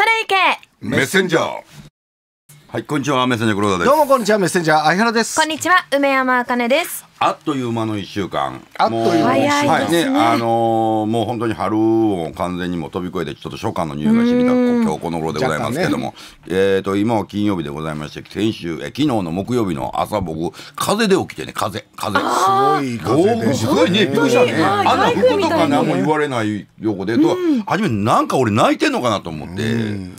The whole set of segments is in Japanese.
それいけメッセンジャーはい、こんにちは、メッセンジャー黒田です。どうもこんにちは、メッセンジャー相原です。こんにちは、梅山あかねです。あっという間の一週間。あっという間はいね、あのー、もう本当に春を完全にも飛び越えて、ちょっと初夏の匂いがしみた、今日この頃でございますけども、ね、えっ、と、今は金曜日でございまして、先週、え昨日の木曜日の朝、僕、風で起きてね、風、風。すごい風で。すごいね、びっね。あんな服とか何も言われないようで、と、初めなんか俺泣いてんのかなと思って。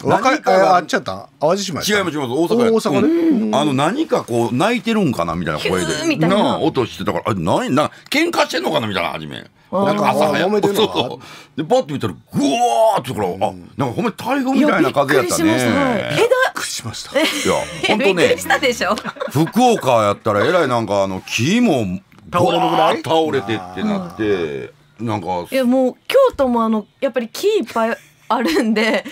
若いからあっちゃった淡路島違います、違います。大阪大阪で、あの、何かこう、泣いてるんかなみたいな声で。な音してたから、あ、ない、な喧嘩してんのかなみたいな、初め。なんか朝早めてるそうそう。で、パッと見たら、ぐわーってから、あ、なんかほんまに台風みたいな風やったね。えだくしました。いや、本当ね。でたしょ。福岡やったら、えらいなんか、あの、木も、倒れてってなって、なんか。いや、もう、京都もあの、やっぱり木いっぱい。あるんで枝が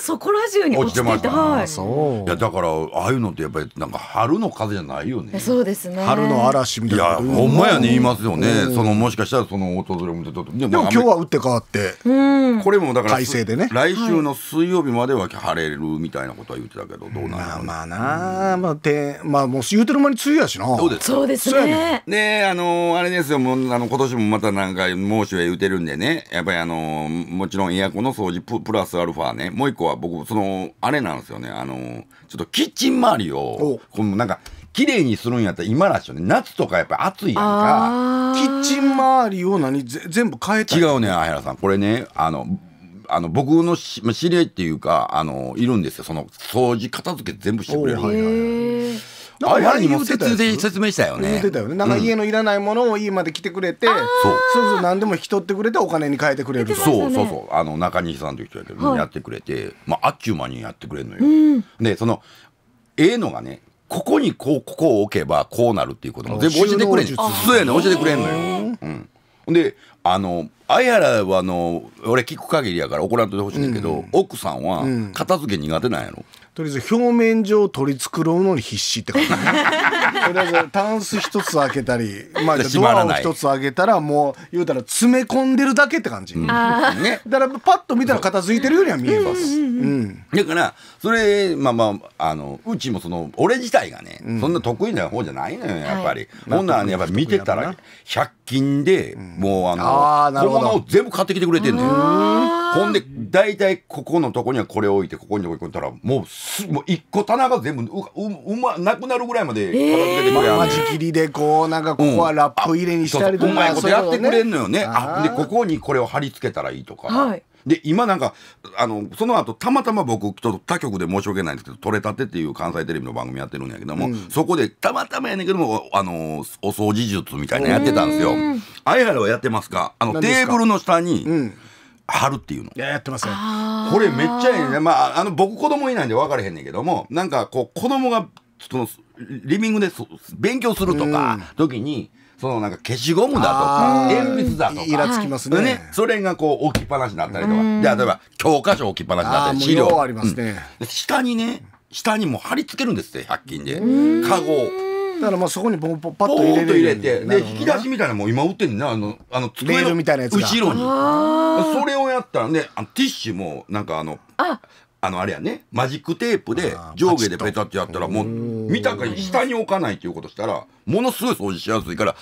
そこら中に落ちてて落ちてましたはいそういやだからああいうのってやっぱりなんか春の風じゃないよねそうですね春の嵐みたいいやほんまやね言いますよねそのもしかしたらその訪れもでとででも今日は打って変わってうんこれもだから快晴でね来週の水曜日までは晴れるみたいなことは言ってたけどどうなんやまあまあなあまあでまあもう言うてる間に梅雨やしなどうですそうですねねえ、あのーあれですよ、もう、あの、今年もまたなんか、猛暑へ打てるんでね、やっぱりあのーもちろんエアコンの掃除じププラスアルファね、もう一個は僕、その、あれなんですよね、あの、ちょっとキッチン周りを、このなんか、綺麗にするんやったら今らしいよね。夏とかやっぱ暑いやんか。キッチン周りを何ぜ全部変えた違うね、あやらさん。これね、あの、あの僕のし知り合いっていうかあのいるんですよその掃除片付け全部してくれる、はいはいはい、あれにも説説明したよね言ってたよねなんか家のいらないものを家まで来てくれて、そうそう何でも引き取ってくれてお金に変えてくれるそうそうそうあの中西さんという人やけど、やってくれて、まあ、あっちゅう間にやってくれるのよ、でそのええのがねここにこうここを置けばこうなるっていうことも全部教えてくれんそうやね教えてくれんのよ、うん、であのあやらはあの俺聞く限りやから怒らんといてほしいんだけど、奥さんは片付け苦手なんやろ、とりあえず表面上取り繕うのに必死って感じ とりあえずタンス一つ開けたり、まあ、ドアを一つ開けたらもう言うたら詰め込んでるだけって感じ、うん、ね、だからパッと見たら片付いてるようには見えます、うんだからそれまあまああのうちもその俺自体がね、うん、そんな得意な方じゃないのよやっぱり、はい、ほんならねやっぱ見てたら100均で、もうあの小物を全部買ってきてくれてんのん。ほんで、大体ここのとこにはこれを置いて、ここに置いてたら、もうす、もう一個棚が全部う、う、うま、なくなるぐらいまで片付けてくれはん間仕切りでこう、なんかここはラップ入れにしたりとか、うまいことやってくれんのよね。あ、で、ここにこれを貼り付けたらいいとか。はい。で、今なんか、あの、その後、たまたま僕、ちょっと他局で申し訳ないんですけど、取れたてっていう関西テレビの番組やってるんやけども、うん、そこで、たまたまやねんけども、あの、お掃除術みたいなやってたんですよ。相原はやってますかあの、テーブルの下に、うん貼るっていうの。やってますね。これめっちゃいいね。まあ、あの、僕子供いないんで分からへんねんけども、なんかこう、子供が、その、リビングで勉強するとか、時に、そのなんか消しゴムだとか、鉛筆だとか。イラつきますね。ねそれがこう置きっぱなしになったりとか。で、例えば教科書置きっぱなしだったり、資料。ありますね、うん、下にね、下にも貼り付けるんですって、100均で。カゴを。だからまあそこにポンポンパッと入れ入れて、で、引き出しみたいなも今売ってんねんあの、あの、机の後ろに。それをやったらね、あのティッシュも、なんかあの、ああのあれやねマジックテープで上下でペタってやったらもう見たかに下に置かないっていうことしたらものすごい掃除しやすいから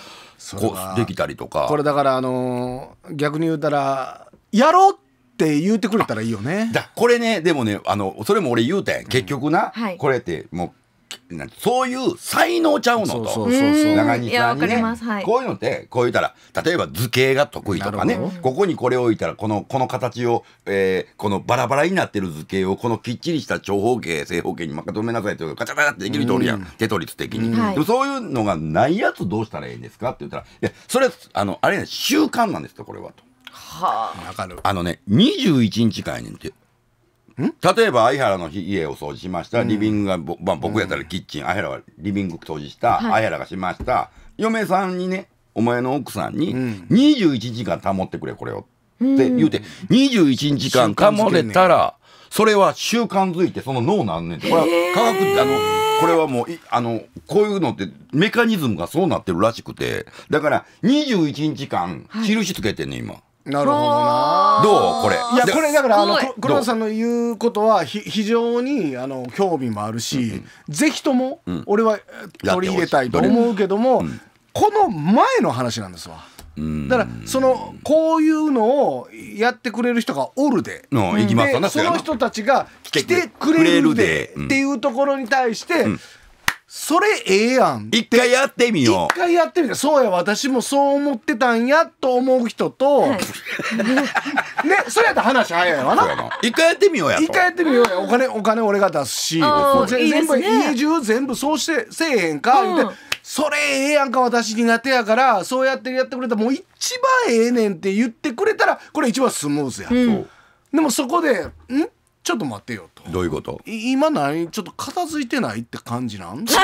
こうできたりとかこれだからあのー、逆に言うたらやろうって言うてくれたらいいよねだこれねでもねあのそれも俺言うたやん結局な、うんはい、これってもうそういう才能ちゃうのとそうそうそう長西さんにね、はい、こういうのってこう言ったら例えば図形が得意とかねここにこれを置いたらこのこの形を、えー、このバラバラになってる図形をこのきっちりした長方形正方形にまとめなさいとガチャガチャってできる通りやんテトリス的に、そういうのがないやつどうしたらいいんですかって言ったらいやそれあのあれ、ね、習慣なんですよこれはと。はあ、あのね21日間やねんって例えば相原の家を掃除しました、リビングが、まあ、僕やったらキッチン、相原はリビング掃除した、相原がしました嫁さんにねお前の奥さんに21時間保ってくれこれをって言うて21時間保れたらそれは習慣づいてその脳なんねんってこれは科学ってあのこれはもうあのこういうのってメカニズムがそうなってるらしくてだから21日間印つけてんね今。なるほどな。どうこれ。いやこれだからあの黒田さんの言うことは非常にあの興味もあるし、ぜひとも俺は取り入れたいと思うけども、この前の話なんですわ。だからそのこういうのをやってくれる人がおるで,、その人たちが来てくれるでっていうところに対して、それええやん一回やってみよう一回やってみてそうや私もそう思ってたんやと思う人と、はい、ねそれやったら話早いわな一回やってみようや一回やってみようやお金お金俺が出すし全部家中、全部そうしてせえへんか、うん、それええやんか私苦手やからそうやってやってくれたもう一番ええねんって言ってくれたらこれ一番スムーズや、うん、でもそこで「んちょっと待ってよ」どういうこと今何ちょっと片付いてないって感じなん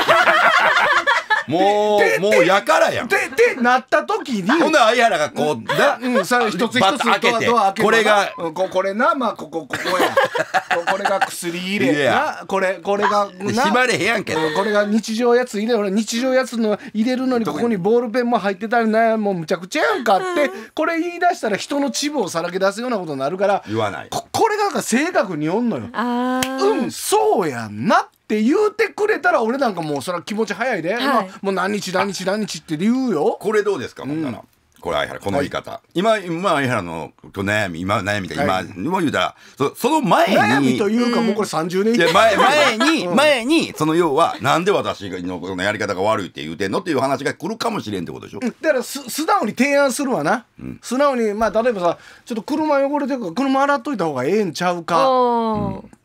もう、もうやからやん。で、で、なった時に。ほんなら、相原がこう、だ、うん、さ、一つ一つ開けて、これが、こ、これな、まあ、ここ、ここや。これが薬入れや。これ、これが、な。まれへやんけこれが日常やつ入れ、俺、日常やつの入れるのに、ここにボールペンも入ってたりな、もうむちゃくちゃやんかって、これ言い出したら人の秩父をさらけ出すようなことになるから、言わない。これがなんか、性格におんのよ。うん、そうやんなって。って言うてくれたら俺なんかもうそれは気持ち早いで、はいまあもう何日何日何日って言うよこれどうですかほんなら、これ相原、この言い方。今、今相原の悩み、今悩みだ、今、も言うたら、そその前に。悩みというか、もうこれ30年以上前前に、前に、その要は、なんで私ののやり方が悪いって言うてんのっていう話が来るかもしれんってことでしょ。だからす、素直に提案するわな。素直に、まあ、例えばさ、ちょっと車汚れてるから、車洗っといた方がええんちゃうか。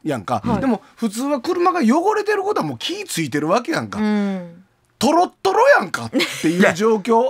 やんか、でも普通は車が汚れてることはもう気ぃ付いてるわけやんか、とろっとろやんかっていう状況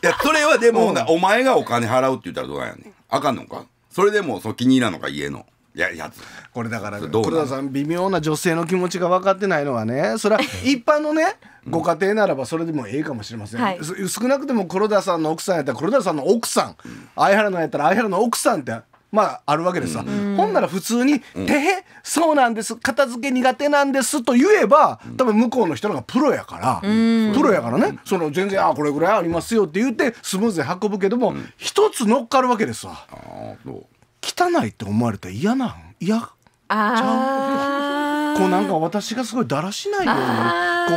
いや、それはでも、うん、お前がお金払うって言ったらどうなんやねん。あかんのかそれでも、そ気に入らんのか、家の。いややつこれだから黒田さん微妙な女性の気持ちが分かってないのはねそれは一般のねご家庭ならばそれでもええかもしれません、少なくとも黒田さんの奥さんやったら黒田さんの奥さん、うん、相原のやったら相原の奥さんってまあ、あるわけですわ、うん、ほんなら普通に「てへそうなんです片付け苦手なんです」と言えば多分向こうの人のがプロやから、プロやからねその全然「あこれぐらいありますよ」って言ってスムーズに運ぶけども、一つ乗っかるわけですわ。汚いって思われたら嫌なん嫌ちゃうこうなんか私がすごいだらしないよ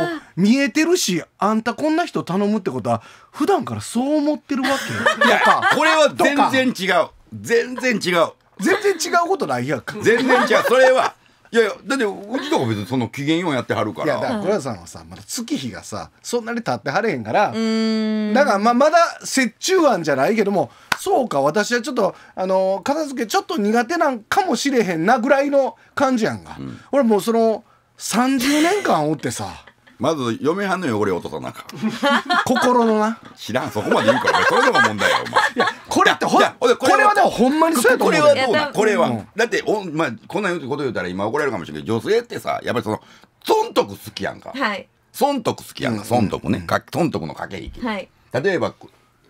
うにこう見えてるしあんたこんな人頼むってことは普段からそう思ってるわけいやこれは全然違う全然違う全然違うことないやんか全然違うそれはいやいやだってうちとか別にその機嫌ようやってはるかいやだから倉田さんはさまだ月日がさそんなに経ってはれへんからだからまあまだ折衷案じゃないけどもそうか私はちょっとあの片付けちょっと苦手なんかもしれへんなぐらいの感じやんか、俺もうその30年間おってさまず嫁はんの汚れを落とさなか 心のな知らんそこまで言うからそれでも問題やお前いやこれってほんこれはでもほんまにそうやと思うこれはどうなこれは、うん、だってお、まあ、こんなこと言ったら今怒られるかもしれない女性ってさやっぱりその損得好きやんか、はい、損得好きやんか損得ね、うん、か損得の駆け引き、はい、例えば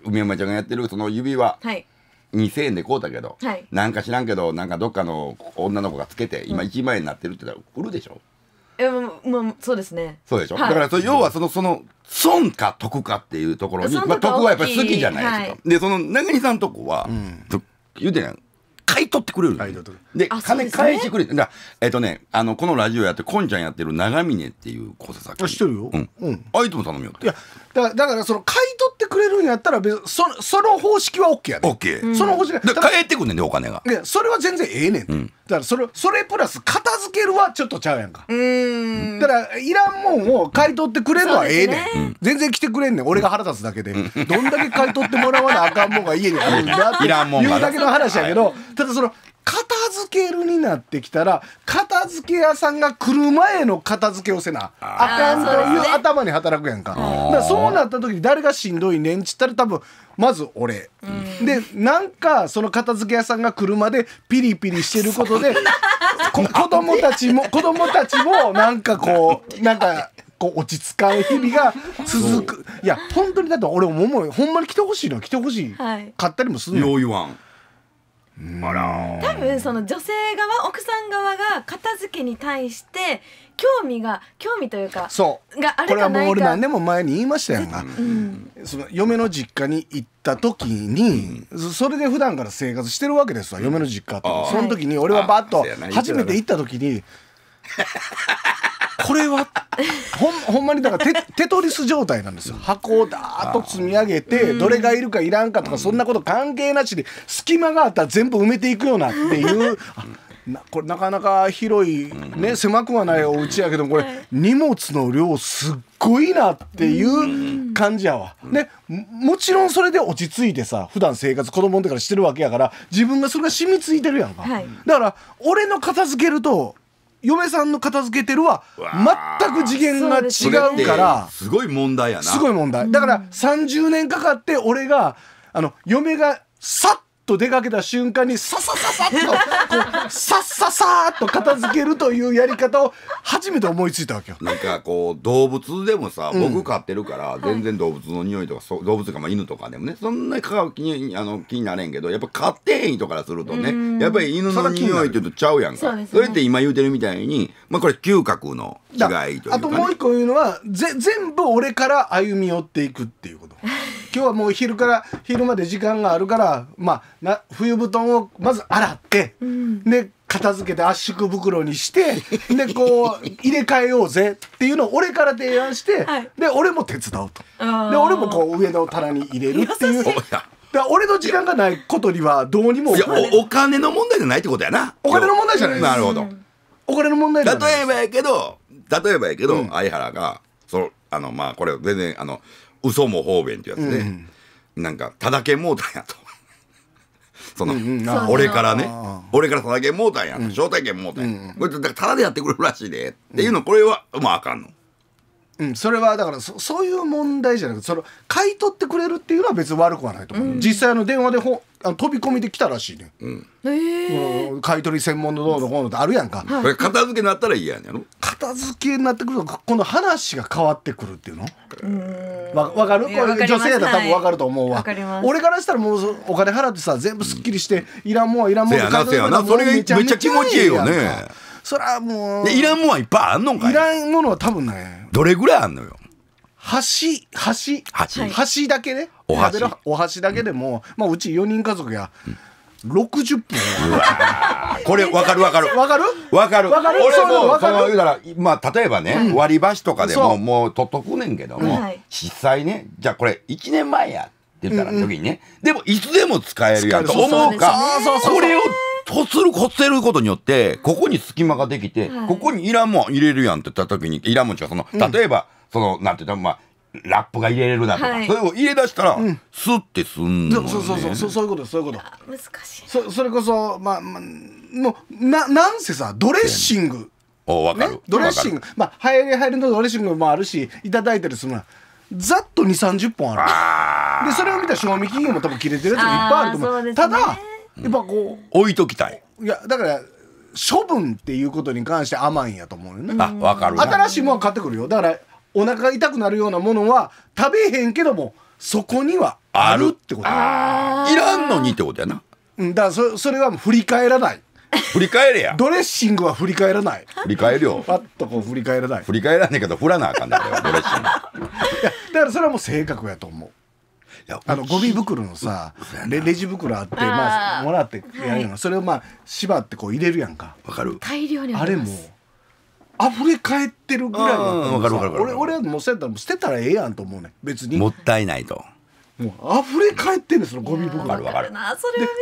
梅山ちゃんがやってるその指輪、はい、2,000円でこうたけど、はい、なんか知らんけどなんかどっかの女の子がつけて今1万円になってるって言ったら売るでしょ、うえまあそうですねそうでしょ、はい、だから要はそのその損か得かっていうところに、まあ、得はやっぱり好きじゃないですか、はい、でその長木さんとこは、うん、言うてな買い取ってくれるで金返してくれる、ね、えっ、ー、とねあのこのラジオやってこんちゃんやってる長峰っていう考察作家あいつも頼むよっていやだだからその買い取ってくれるんやったら別そその方式は OK やね OK その方式でか返ってくんねんでお金がいやそれは全然ええねん、うん、だからそれそれプラス片付けるはちょっとちゃうやんかうんだからいらんもんを買い取ってくれるのはええねん、ね、全然来てくれんねん俺が腹立つだけで、うん、どんだけ買い取ってもらわなあかんもんが家にあるんだっていらんもんうだけの話やけど、はい、ただその片付けるになってきたら片付け屋さんが来る前の片付けをせなあかんという頭に働くやんかだそうなった時に誰がしんどいねんちったら多分まず俺、うん、でなんかその片付け屋さんが来るまでピリピリしてることで こ子供たちも子供たちもなんかこうなんか。こう落ち着かん日々が続くいや本当にだって俺思うほんまに来てほしいの来てほしい、はい、買ったりもするのよう言わんあら多分その女性側奥さん側が片付けに対して興味が興味というかそうがあるかないかこれはもう俺何年も前に言いましたやんか、うん、その嫁の実家に行った時に、うん、それで普段から生活してるわけですわ、嫁の実家ってその時に俺はバッと初めて行った時に。これはほんほんまにだからテテトリス状態なんですよ箱をだーと積み上げてどれがいるかいらんかとかそんなこと関係なしで隙間があったら全部埋めていくよなっていう。なこれなかなか広いね、狭くはないお家やけどこれ、荷物の量すっごいなっていう感じやわ。ねもちろんそれで落ち着いてさ普段生活子供の時からしてるわけやから自分がそれが染みついてるやんか。だから俺の片付けると嫁さんの片付けてるは全く次元が違うからすごい問題やなすごい問題だから30年かかって俺があの嫁がさっと出かけた瞬間にささささっとこうさっささっと片付けるというやり方を初めて思いついたわけよ。なんかこう動物でもさ、僕飼ってるから全然動物の匂いとか、そ動物かまあ犬とかでもねそんなか気にあの気になれんけどやっぱ飼ってへん人からするとねやっぱり犬の匂いって言うとちゃうやんかそ,、れって今言うてるみたいに、まあ、これ嗅覚の。気がいいというか、ね、あともう一個言うのはぜ全部俺から歩み寄っていくっていうこと 今日はもう昼から昼まで時間があるからまあな冬布団をまず洗って、うん、で片付けて圧縮袋にしてでこう入れ替えようぜっていうのを俺から提案して、はい、で俺も手伝うとで俺もこう上の棚に入れるっていう。だ俺の時間がないことにはどうにもお金の問題じゃないってことやなお金の問題じゃないなるほど、お金の問題例えばやけど例えばやけど、相原がそのあのまあこれ全然あの嘘も方便ってやつで、なんか「ただけもうたんや」と。その、俺からね俺からただけもうたんや、招待券もうたんや、これらただでやってくれるらしいでっていうのこれはまああかんのうん、それはだからそそういう問題じゃなくてその買い取ってくれるっていうのは別に悪くはないと思う、うん、実際の電話でほあ飛び込みで来たらしいね、うん、えー、買い取り専門のどうのこうのってあるやんか、これ片付けになったら嫌やんやろ片付けになってくると今度話が変わってくるっていうのわ分かるこれ女性だ多分分かると思うわ、俺からしたらもうお金払ってさ全部すっきりして、いらんもんはいらんもんって片付なそれがめちゃ気持ちいいよねそりゃもういらんもんはいっぱいあんのかいいらんものは多分ねどれぐらいあんのよ箸箸箸箸だけねお箸お箸だけでも、うん、まあうち4人家族や、うん60分これ分かる分かる分かる分かる分かる俺もその言うたらまあ例えばね、うん、割り箸とかでももう取っとくねんけども、うん、実際ねじゃあこれ1年前やって言ったら時にね、うんうん、でもいつでも使えるやんと思うか、ね、これをこつるこつることによってここに隙間ができて、はい、ここにいらんもん入れるやんって言った時にいらんもんちゃ、その例えば、うん、そのなんて言ったらまあラップが入れれるなとか、はい、それを入れ出したら、うん、てすんの、ね、そうそうそうそうそういうことそういうこと難しいそそれこそまあ、まあ、もうななんせさドレッシング、おわかる、ね、ドレッシングまあは行り流りのドレッシングもあるしいただいたりするのはざっと2 3 0本あるでそれを見た賞味期限も多分切れてるやついっぱいあると思うただやっぱこう置いときたいいやだから処分っていうことに関して甘いんやと思うよねあわかる新しいもの買ってくるよだからお腹痛くなるようなものは食べへんけどもそこにはあるってこといらんのにってことやなだからそそれは振り返らない振り返れやドレッシングは振り返らない振り返るよパッとこう振り返らない振り返らねえけど振らなあかんだよドレッシングだからそれはもう性格やと思うあのゴミ袋のさレレジ袋あってまあもらってやるのそれをまあ縛ってこう入れるやんかわかる大量にあれも溢れ返ってるぐらいわかるわかる俺俺はもう捨てたら捨てたらええやんと思うね別にもったいないともう溢れ返ってんですのゴミ袋わかるなそれこ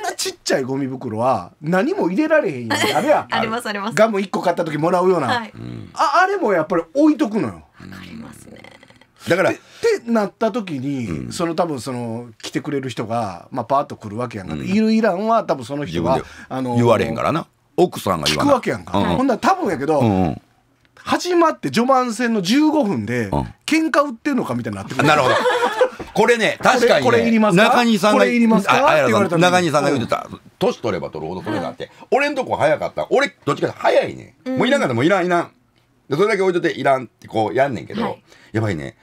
んなちっちゃいゴミ袋は何も入れられへんやんあれやありますありますガム1個買った時もらうような、はい、ああれもやっぱり置いとくのよわかりますねだからってなった時に、うん、その多分その来てくれる人が、まあ、パーッと来るわけやんか、うん、いるいらんは多分その人はあの言われへんからな奥さんが言わ聞くわけやんか、うん、ほんなら多分やけど、うん始まって序盤戦の15分で喧嘩売ってんのかみたいになってくる、なるほどこれね確かに、ね、これいります中西さんが中西さんが言ってた年取れば取るほどそれがあって、俺んとこ早かった俺どっちか早いね、うん、もういらんかったもういらんいらんでそれだけ置いといていらんってこうやんねんけど、はい、やばいね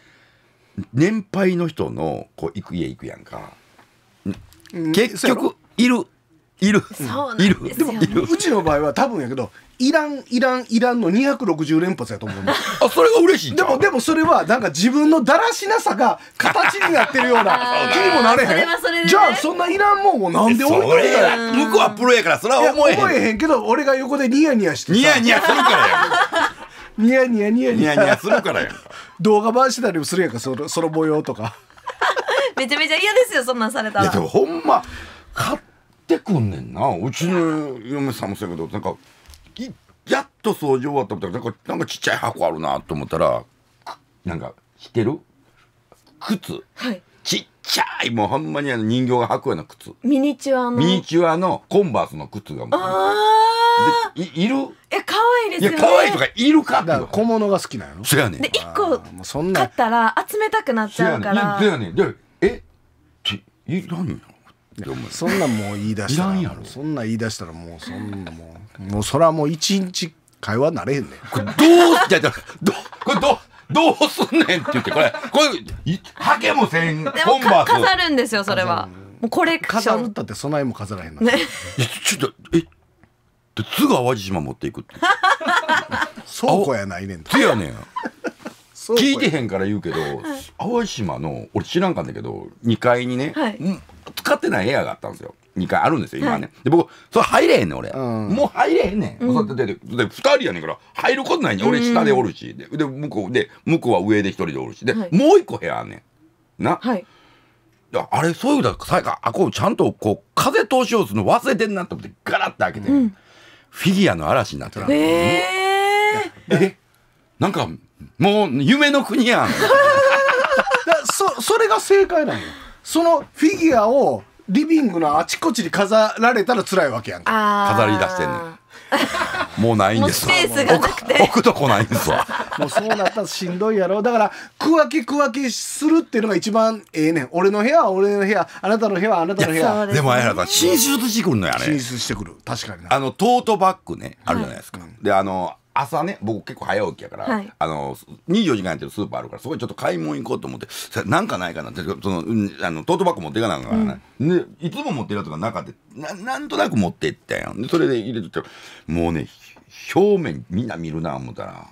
年配の人のこう行く家行くやんか、うん、結局いるいるいるでもいるうちの場合は多分やけどいらんいらんいらんの260連発やと思うんで あそれが嬉しいでもでもそれはなんか自分のだらしなさが形になってるような 気にもなれへんね、じゃあそんないらんもんをなんで置いとい向こうはプロやからそれは思えへん思えへんけど俺が横でニヤニヤしてニヤニヤするからやん ニヤニヤニヤニヤニヤするからやん動画回したりもするやんかそのその模様とか めちゃめちゃ嫌ですよそんなんされたいやらでもほんま買ってくんねんなうちの嫁さんもそうやけどなんかいやっと掃除終わったみたいななんかなんかちっちゃい箱あるなと思ったらなんか着てる靴はいちっちゃいもうほんまにあの人形が履くような靴ミニチュアのミニチュアのコンバースの靴がもうあいいるえ可愛いですよ、ね、いや可愛いとかいるかから小物が好きなのそやねで一個買ったら集めたくなっちゃうからそやねんでえいらんそんなもう言い出したらいらんやろそんな言い出したらもうそんなもうもうそれはもう一日会話なれへんねんこれどうじゃどこれどうどうすんねんって言ってこれこれハケもせんでも飾るんですよそれはもうこれ飾るったって備えも飾らへんのね、ちょっとえで津が淡路島持っていくって 倉庫やないねん津やねん聞いてへんから言うけど淡路島の俺知らんかんだけど2階にね、使ってない部屋があったんですよ2階あるんですよ今ね、で僕それ入れへんねん俺、もう入れへんねん、で2人やねんから入ることないねん俺下でおるし、で向こうで向こうは上で1人でおるしで、もう1個部屋あんねんな、はい、あれそういうださあこうちゃんとこう風通しをするの忘れてんなと思ってガラッて開けて、うんフィギュアの嵐になってた、えー、なんかもう夢の国やん そそれが正解なんよそのフィギュアをリビングのあちこちに飾られたら辛いわけやんか飾り出してんねん もうないんですわ置くとこないんですわ もうそうなったらしんどいやろだから区分け区分けするっていうのが一番ええねん俺の部屋は俺の部屋あなたの部屋はあなたの部屋で,、もあやら進出してくるのやね進出してくる確かにあのトートバッグねあるじゃないですか、であの朝ね、僕結構早起きやから、はい、あの、24時間やってるスーパーあるから、そこでちょっと買い物行こうと思って、なんかないかなって、その、うん、あの、トートバッグ持っていかないかならね、い、うん、で、いつも持ってるやつがなかったな、なんとなく持っていったやん。で、それで入れてたら、もうね、表面みんな見るな思ったら、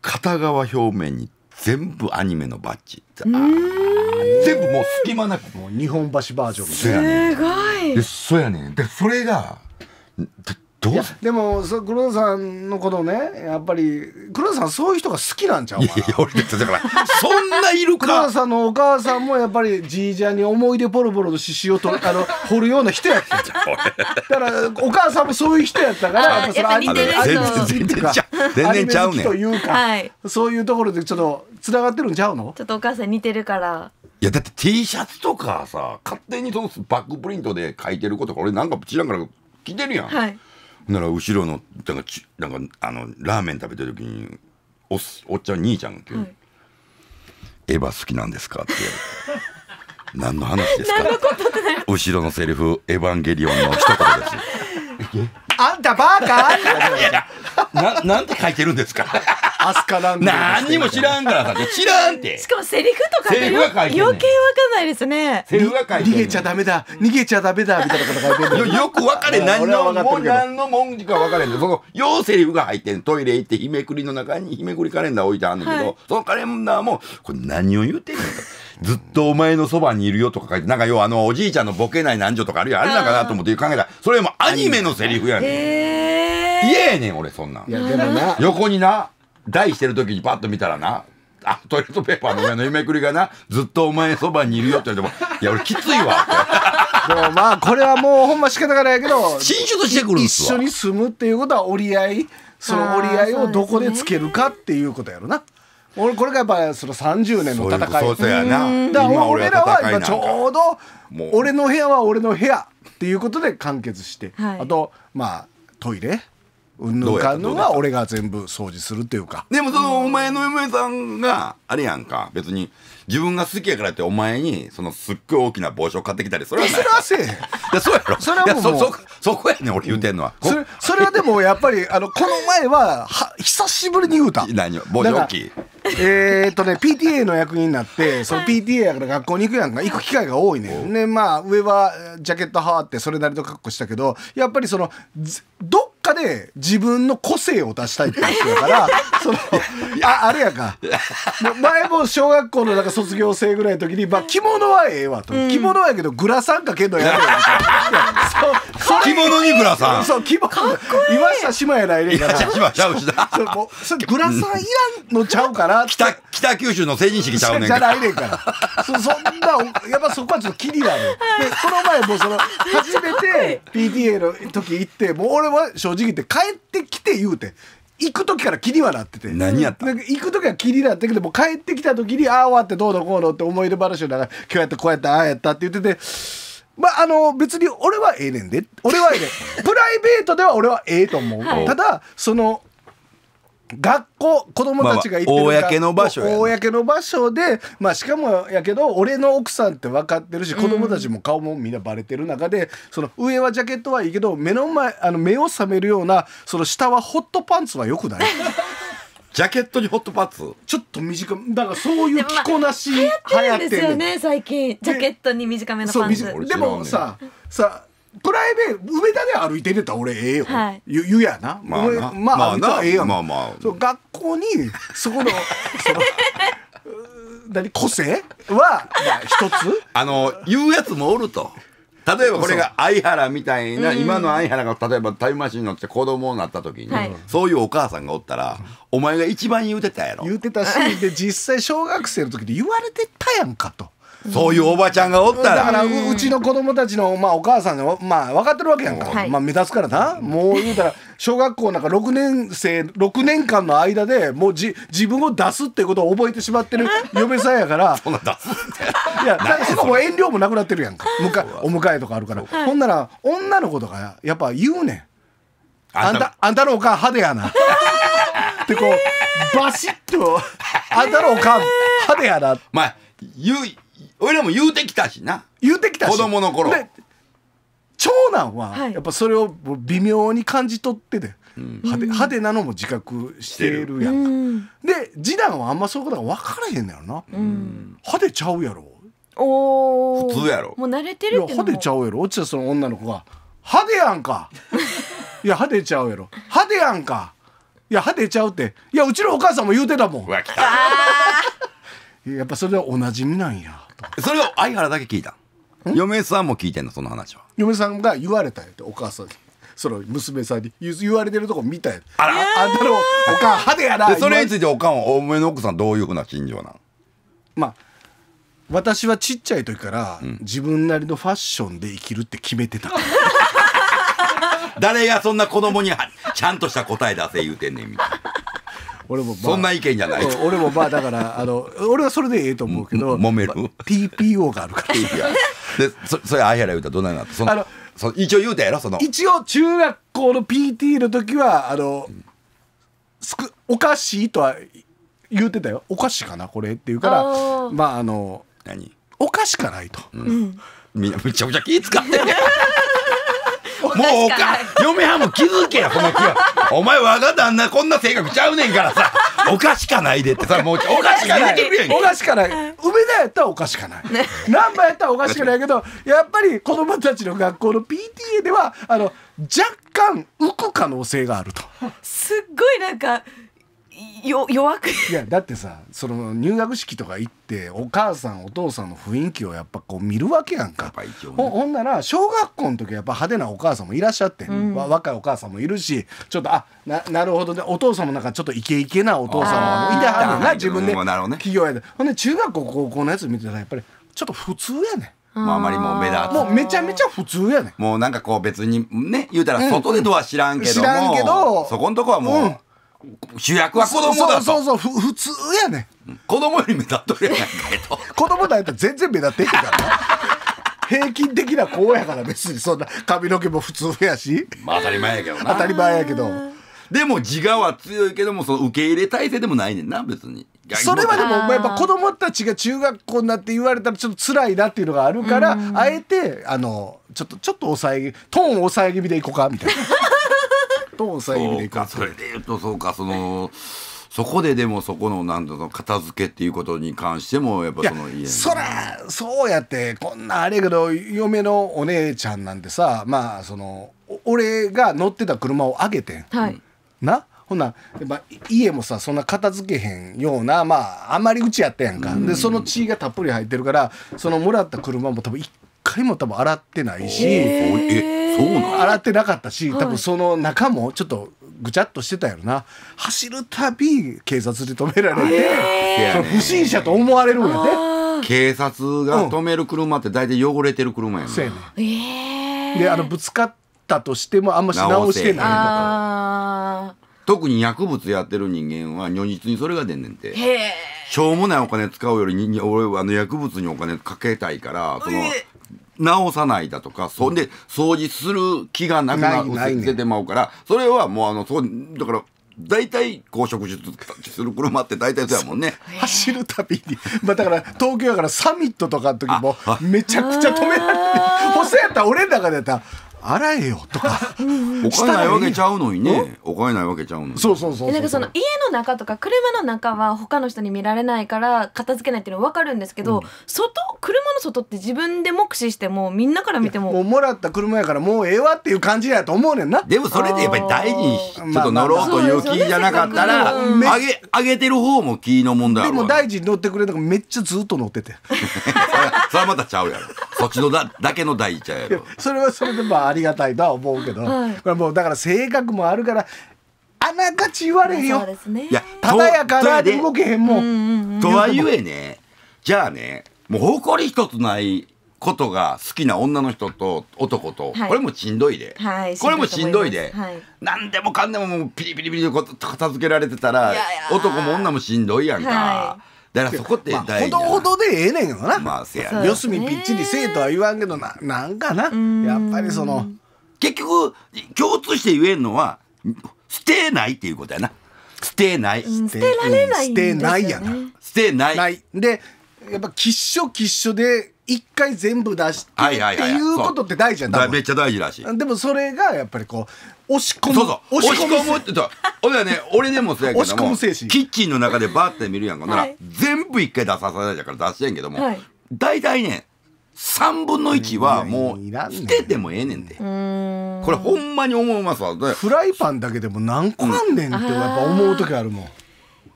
片側表面に全部アニメのバッジ。全部もう隙間なく。もう日本橋バージョンみたいな。すごい。で、そやねん。で、それが、でもそ黒田さんのことねやっぱり黒田さんそういう人が好きなんちゃういかやいや俺だだからそんないる黒田母さんのお母さんもやっぱりじいちゃんに思い出ポロポロの獅子をとあの 掘るような人やっただからお母さんもそういう人やったからやっぱそれあの全然全然ちゃう全然ちゃうねんというか、はいそういうところでちょっとつながってるんちゃうのちょっとお母さん似てるからいやだって T シャツとかさ勝手にそのバックプリントで書いてることか俺なんか知らんから着てるやん、はいなら後ろのなんかちなんかあのラーメン食べてる時におおっちゃん兄ちゃんが、はい、エヴァ好きなんですか?」って言われて。何の話ですか後ろのセリフ「エヴァンゲリオン」の一言です あんたバーカななんて書いてるんですかアスカランド何にも知らんからさ知らんってしかもセリフとかフね余計わかんないですねセリフが書いて逃げちゃダメだ逃げちゃダメだみたいなこと書いてる よく分かれ何のもう何の文字か分かれんのそのよセリフが入ってんトイレ行って日めくりの中に日めくりカレンダー置いてあるんだけど、はい、そのカレンダーもこれ何を言うてんのかずっとお前のそばにいるよとか書いて、なんか要はあの、おじいちゃんのボケない何女とかあるよ、あれなかなと思って考えたそれもアニメのセリフやねん。え嫌やねん、俺そんなん。いや、でもな。横にな。台してる時にパッと見たらな、あ、トイレットペーパーの上の夢くりがな、ずっとお前そばにいるよって言われても、いや、俺きついわって。でもまあ、これはもうほんま仕方がないけど、進出してくる一緒に住むっていうことは折り合い、その折り合いをどこでつけるかっていうことやろな。俺これがやっぱその30年の戦いそうやなだから俺らは今ちょうど俺の部屋は俺の部屋っていうことで完結して、はい、あとまあトイレうんぬかんぬんは俺が全部掃除するっていうかでもそのお前の嫁さんがあれやんか別に自分が好きやからってお前にそのすっごい大きな帽子を買ってきたりそれはないそれはせそうやろそうこやねん俺言うてんのは、それそれはでもやっぱりあのこの前はは久しぶりに言うた何を帽子大きいえー、っとね PTA の役になってその PTA やから学校に行くやんか行く機会が多いねんねまあ上はジャケット羽織ってそれなりの格好したけどやっぱりそのどっで自分の個性を出したいって人だから そのああれやか前も小学校のなんか卒業生ぐらいの時に、まあ、着物はええわと、うん、着物やけどグラサンかけんのやめよそう着物にグラサンそう着物いわした島やないねんちゃうしなそもそれグラサンいらんのちゃうから北北九州の成人式ちゃうねんじゃないねんからそそんなやっぱそこはちょっと気になるでこの前もその初めて PTA の時行ってもう俺は正直ちぎって帰ってきて言うて行く時から気にはなってて何やったなんか行く時は気になってけども帰ってきた時にああ終わってどうのこうのって思い出話をなら今日やってこうやってああやったって言ってて。まあ、あの別に俺はええねんで俺はええねん プライベートでは俺はええと思う、はい、ただその学校子供たちが行ってる、まあ、公の場所、ね、公の場所で、まあ、しかもやけど俺の奥さんって分かってるし子供たちも顔もみんなバレてる中で、うん、その上はジャケットはいいけど目の前あの目を覚めるようなその下はホットパンツはよくない ジャケットにホットパンツちょっと短めだからそういう着こなし流行ってるんですよね最近ジャケットに短めのパンツでもささプライベート梅田で歩いて出たら俺ええよ、はい、ゆゆやなまあなまあ、まあ、まあ、ええやん、まあまあ、そう学校にそこの その何個性は、一つあの言うやつもおると。例えばこれが相原みたいな、今の相原が例えばタイムマシン乗って子供になった時に、そういうお母さんがおったら、お前が一番言うてたやろ言うてたしで実際小学生の時で言われてたやんかと。そういうおばちゃんがおったらだからうちの子供たちの、まあ、お母さんが、まあ、分かってるわけやんか、まあ、目立つからなもう言うたら小学校なんか6年生6年間の間でもうじ自分を出すってことを覚えてしまってる嫁さんやから そんな出すいやだその遠慮もなくなってるやんかお迎えとかあるから、ほんなら女の子とかやっぱ言うねんあんたあんたのおかん派手やな ってこうバシッと あんたのおかん派手やなまあ言う俺らも言うてきたしな言うてきたし子供の頃で長男はやっぱそれを微妙に感じ取ってて、派手派手なのも自覚してるやんか、うん、で次男はあんまそういうことが分からへんのやろな、うん、派手ちゃうやろお普通やろもう慣れてるいや派手ちゃうやろ落ちたその女の子が「派手やんか」いや派手ちゃうやろ派手やんかいや派手ちゃうっていやうちのお母さんも言うてたもん やっぱそれはおなじみなんやそれを相原だけ聞いた嫁さんも聞いてんのその話は嫁さんが言われたよってお母さんにその娘さんに言われてるとこ見たんあらあんたのお母派手やなでそれについておかんはお前の奥さんどういうふうな心情なのまあ私はちっちゃい時から自分なりのファッションで生きるって決めてた、うん、誰がそんな子供にちゃんとした答え出せ言うてんねんみたいな俺も、まあ、そんな意見じゃない俺もまあだからあの俺はそれでええと思うけど揉める TPO があるから でそそれアヘら言うたらどないなっのあのそ一応言うたやろその一応中学校の PT の時はあの、すくおかしいとは言うてたよおかしいかなこれって言うからまああの何おかしかないと、うん、みんなめちゃくちゃ気使って もうおか、嫁はんも気づけや、この気は。お前我が旦那こんな性格ちゃうねんからさおかしかないでってさもうおかしかないおかしかない梅田やったらおかしかない難波やったらおかしくないけどやっぱり子供たちの学校の PTA ではあの若干浮く可能性があるとすっごいなんかよ弱くいやだってさその入学式とか行ってお母さんお父さんの雰囲気をやっぱこう見るわけやんか、ね、ほほんなら小学校の時やっぱ派手なお母さんもいらっしゃって、うん、若いお母さんもいるしちょっとあななるほどねお父さんもなんかちょっとイケイケなお父さんもいてはるな自分で企業やで、ほんで中学校高校のやつ見てたらやっぱりちょっと普通やねん。まあ、あまりもう目立つもうめちゃめちゃ普通やねもうなんかこう別にね言うたら外でとは知らんけど、うん、知らんけどそこんとこはもう、うん主役は子供だとそうそうそう普通やね子供より目立っとるやないかいと 子供だったら全然目立ってへんからな 平均的な子やから別にそんな髪の毛も普通やし、まあ、当たり前やけどな当たり前やけどでも自我は強いけどもその受け入れ体制でもないねんな別にそれはでもやっぱ子供たちが中学校になって言われたらちょっと辛いなっていうのがあるから、あえてあのちょっとちょっと抑えトーン抑え気味でいこうかみたいなと抑え気味でいくそれでいうとそうかその、そこででもそこのなんだろう片付けっていうことに関してもやっぱその家そらそうやってこんなあれやけど嫁のお姉ちゃんなんてさまあその俺が乗ってた車をあげてん、はい、なほなやっぱ家もさそんな片付けへんようなまああんまりうちやったやんか、でその血がたっぷり入ってるからそのもらった車も多分一回も多分洗ってないし、えそうなん洗ってなかったし、多分その中もちょっとぐちゃっとしてたやろな走るたび警察で止められて、えー、不審者と思われるんやで警察が止める車って大体汚れてる車やね、うんね、であのぶつかったとしてもあんまし直してないとか特に薬物やってる人間は如実にそれが出んねんてしょうもないお金使うよりに俺はあの薬物にお金かけたいからその。えー直さないだとか、そんで掃除する気がなくなって出てまうから、それはもうあの、そうだから、大体高速食する車って大体そうやもんね走るたびに、まあ、だから東京やからサミットとかの時もめちゃくちゃ止められて細やったら俺の中でやったら洗えよとか お金ないわけちゃうのにねお金ないわけちゃうのにそうそうそうなんかその家の中とか車の中は他の人に見られないから片付けないっていうのは分かるんですけど、うん、外車の外って自分で目視してもみんなから見てももうもらった車やからもうええわっていう感じやと思うねんなでもそれでやっぱり大事にちょっと乗ろうという気じゃなかったら、あ、まあ、げ上げてる方も気の問題でも大事に乗ってくれるのがめっちゃずっと乗ってて それはまたちゃうやろそっちのだだけの大事ちゃうやろそれはそれでまあありがたいとは思うけど、はい、これもうだから性格もあるからあながち言われへんよ、ね、いやただやから動けへんもん。とはいえねじゃあねもう誇り一つないことが好きな女の人と男と、これもしんどいで、はい、これもしんどいで、はい、何でもかんでももうピリピリピリと片付けられてたら男も女もしんどいやんか。はいだからそこって大事、まあ、ほどほどでええねんけどな、まあ、せやね、四隅ぴっちりせえとは言わんけどななんかなやっぱりその結局共通して言えんのは捨てないっていうことやな捨てない、捨てられない、捨てないやな捨てないいでやっぱきっしょきっしょで一回全部出してははいいっていうことって大事やなめっちゃ大事らしいでもそれがやっぱりこう押し込むそうそう押し込むってと俺はね 俺でもそうやけどもキッチンの中でバーって見るやんかなら、全部一回出さされたから出してんけども、大体ね3分の1はもう捨ててもええねんで、これほんまに思いますわフライパンだけでも何個あんねんってやっぱ思う時あるも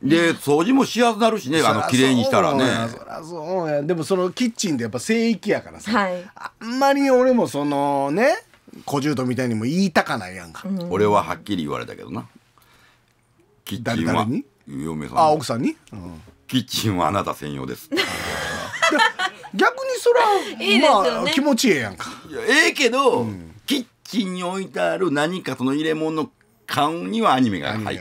ん、で掃除もしやすなるしねあの綺麗にしたらねそらそうやでもそのキッチンでやっぱ聖域やからさ、はい、あんまり俺もそのね小獣とみたいにも言いたかないやんか、俺ははっきり言われたけどなキッチンはに嫁さんあ奥さんに、うんキッチンはあなた専用です 逆にそれはらねまあ気持ちええやんかいやええけど、キッチンに置いてある何かその入れ物の缶にはアニメが入っ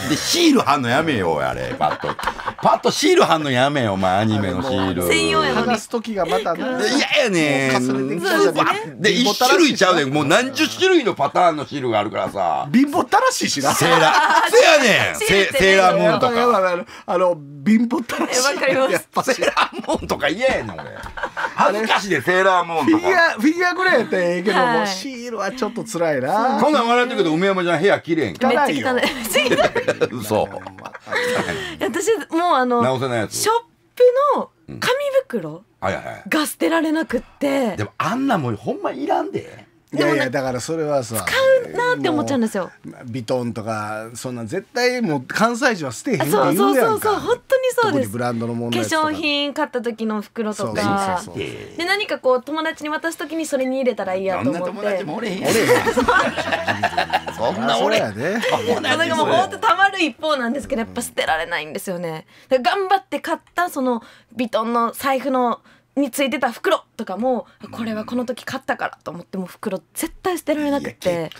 てでシール貼んのやめようれパッとパッとシール貼んのやめよお前アニメのシール専用やのにす時がまた嫌やねんで一種類ちゃうねんもう何十種類のパターンのシールがあるからさ貧乏たらしいしなセーラせやねんセーラームーンとかあの貧乏たらしいやっぱセーラームーンとか嫌やねん俺恥ずかしいでセーラームーンとかフィギュアフィギュアぐらいやったらええけどもシールはちょっと辛いなこんなん笑ってるけど梅山じゃ部屋綺麗に汚めっちゃ汚い 嘘 私もうあの直せないやつショップの紙袋が捨てられなくってでもあんなもんほんまいらんでいやいやだからそれはさ使うなって思っちゃうんですよビトンとかそんな絶対もう関西人は捨てへんって言うやんかそうそうそう本当にそうですブランドのもの化粧品買った時の袋とかで何かこう友達に渡す時にそれに入れたらいいやと思って友達もおれへん そんな俺やでなんかもう本当たまる一方なんですけどやっぱ捨てられないんですよね頑張って買ったそのビトンの財布のについてた袋とかも、これはこの時買ったからと思っても袋絶対捨てられなくて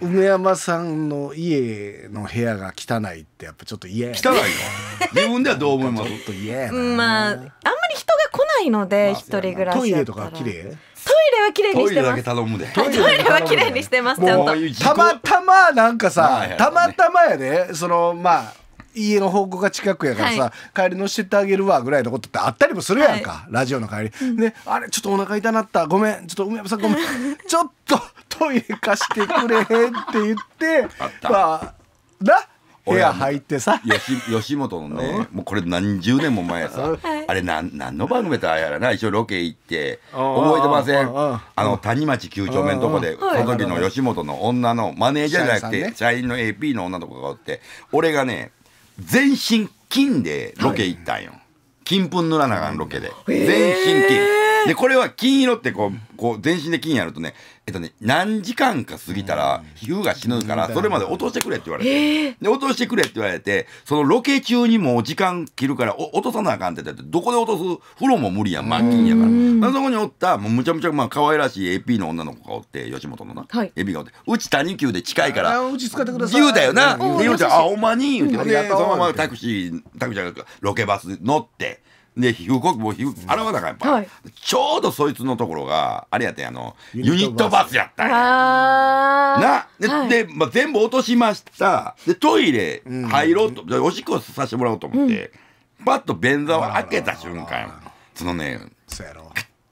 梅山さんの家の部屋が汚いってやっぱちょっと嫌汚いよ自分ではどう思いますと嫌やなまああんまり人が来ないので一、まあ、人暮らしトイレとか綺麗トイレは綺麗にしてます。トイレは綺麗にしてます。ちゃんと。たまたまなんかさ、たまたまやで、そのまあ家の方向が近くやからさ、はい、帰り乗せてあげるわぐらいのことってあったりもするやんか、はい、ラジオの帰り、うん、あれちょっとお腹痛なったごめんちょっと梅山さんごめんちょっとトイレ貸してくれへんって言ってあまあな部屋入ってさ吉本 のねもうこれ何十年も前さあれ何何の番組だやらな一応ロケ行って覚えてませんあの谷町9丁目のとこでその時の吉本の女のマネージャーじゃなくて、社員の AP の女の子がおって俺がね全身金でロケ行ったんよ。金粉塗らなあかんロケで。全身金。で、これは金色ってこう、こう全身で金やるとね、えっとね、何時間か過ぎたら、皮膚が死ぬから、それまで落としてくれって言われて。で、落としてくれって言われて、そのロケ中にもう時間切るから、落とさなあかんって言って、どこで落とす風呂も無理やん、満勤やから。まあ、そこにおった、もうむちゃむちゃ、まあ、可愛らしい AP の女の子がおって、吉本のな。はい。AP がおって、うち谷急で近いから。うち使ってください。言うだよな。で、言うて、あ、ほんまに言うて、そのままタクシー、タクシーがロケバス乗って、で皮膚呼も皮洗わなかやっぱ、はいちょうどそいつのところがあれやってんあのユユニットバスやったんやなで,、はいでまあ、全部落としましたでトイレ入ろうと、でおしっこさせてもらおうと思って、パッと便座を開けた瞬間そのねそうや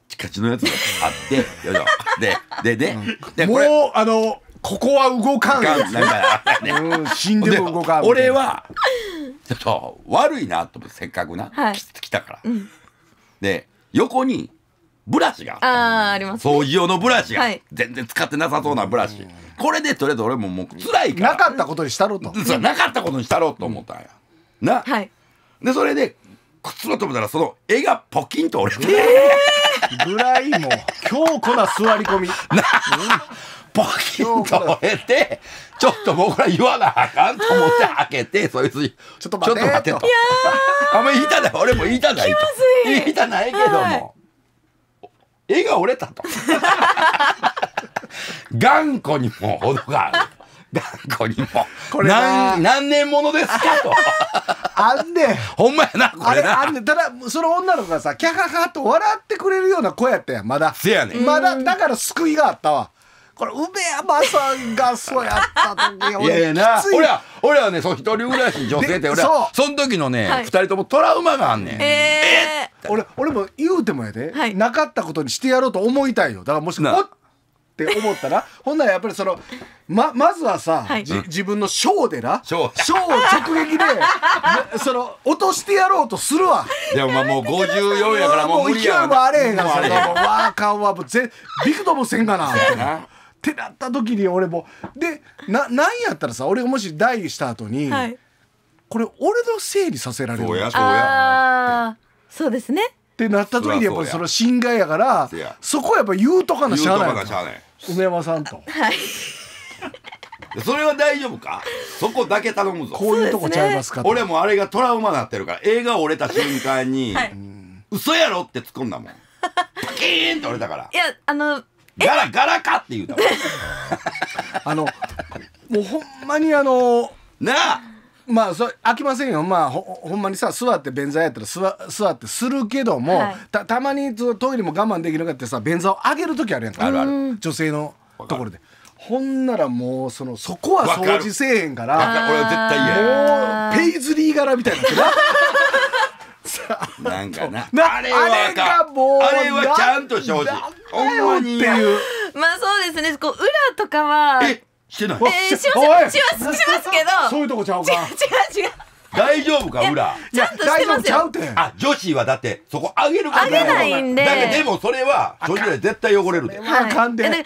チカチのやつがあって よいしょででででこれうあのここは動かんんん、死んでも動かん俺はちょっと悪いなと思ってせっかくな、はい、来たから、うん、で横にブラシがああります、ね、掃除用のブラシが、はい、全然使ってなさそうなブラシ、これでとりあえず俺ももう辛いからなかったことにしたろうとそうなかったことにしたろうと思ったんや、うん、な、はい、でそれで靴のと思ったらその絵がポキンと折れて、えー、ぐらいもう強固な座り込み な、うんポキンと終えて、ちょっと僕ら言わなあかんと思って開けて、そいつ、に、ちょっと待ってと。いやあんまり言いたない、俺も言いたないと。言いたないけども。絵が折れたと。頑固にも程がある。頑固にも。これ何、年ものですかと。あんねん。ほんまやな、これあんねん。ただ、その女の子がさ、キャハハと笑ってくれるような子やったやん、まだ。せやねん。まだ、だから救いがあったわ。これ梅山さんがそうやった時いやいやな俺は俺はねそう一人暮らし女性って俺はその時のね二、はい、2人ともトラウマがあんねん、えー、俺俺も言うてもやで、はい、なかったことにしてやろうと思いたいよだからもしおって思ったらほんならやっぱりそのままずはさ、はい、自分の賞でな賞を直撃で その落としてやろうとするわでもまあもう54やからもう無理やもう勢いもあれへんからわあかんわもうぜびくともせんがなってな。ってなった時に俺もでななんやったらさ俺がもし代した後に、はいこれ俺のせいにさせられるそうやそうやそうですねってなった時にやっぱりその侵害やからそこはやっぱ言うとかなしゃあない梅山さんとはいそれは大丈夫かそこだけ頼むぞこういうとこちゃいますか俺もあれがトラウマになってるから映画折れた瞬間に、はい、嘘やろって突っ込んだもんパキーンって折れたからいやあのガラガラかって言うた あのもうほんまにあのなあまあそれ飽きませんよまあほんまにさ座って便座やったら座座ってするけども、はい、たたまにトイレも我慢できなかったさ便座を上げる時あるやんかあるある女性のところで。ほんならもうそのそこは掃除せえへんかられは絶対嫌もうペイズリー柄みたいななんかな あれはがもうあれはちゃんと正直ほしんまにっていうまあそうですねこう裏とかはえしてないえー、しますしますしますけどそういうとこちゃうか違う違う大丈夫か裏ちゃんとしてますよあ女子はだってそこ上げること上げないんでだけどでもそれは正直絶対汚れるで、あかんでたまに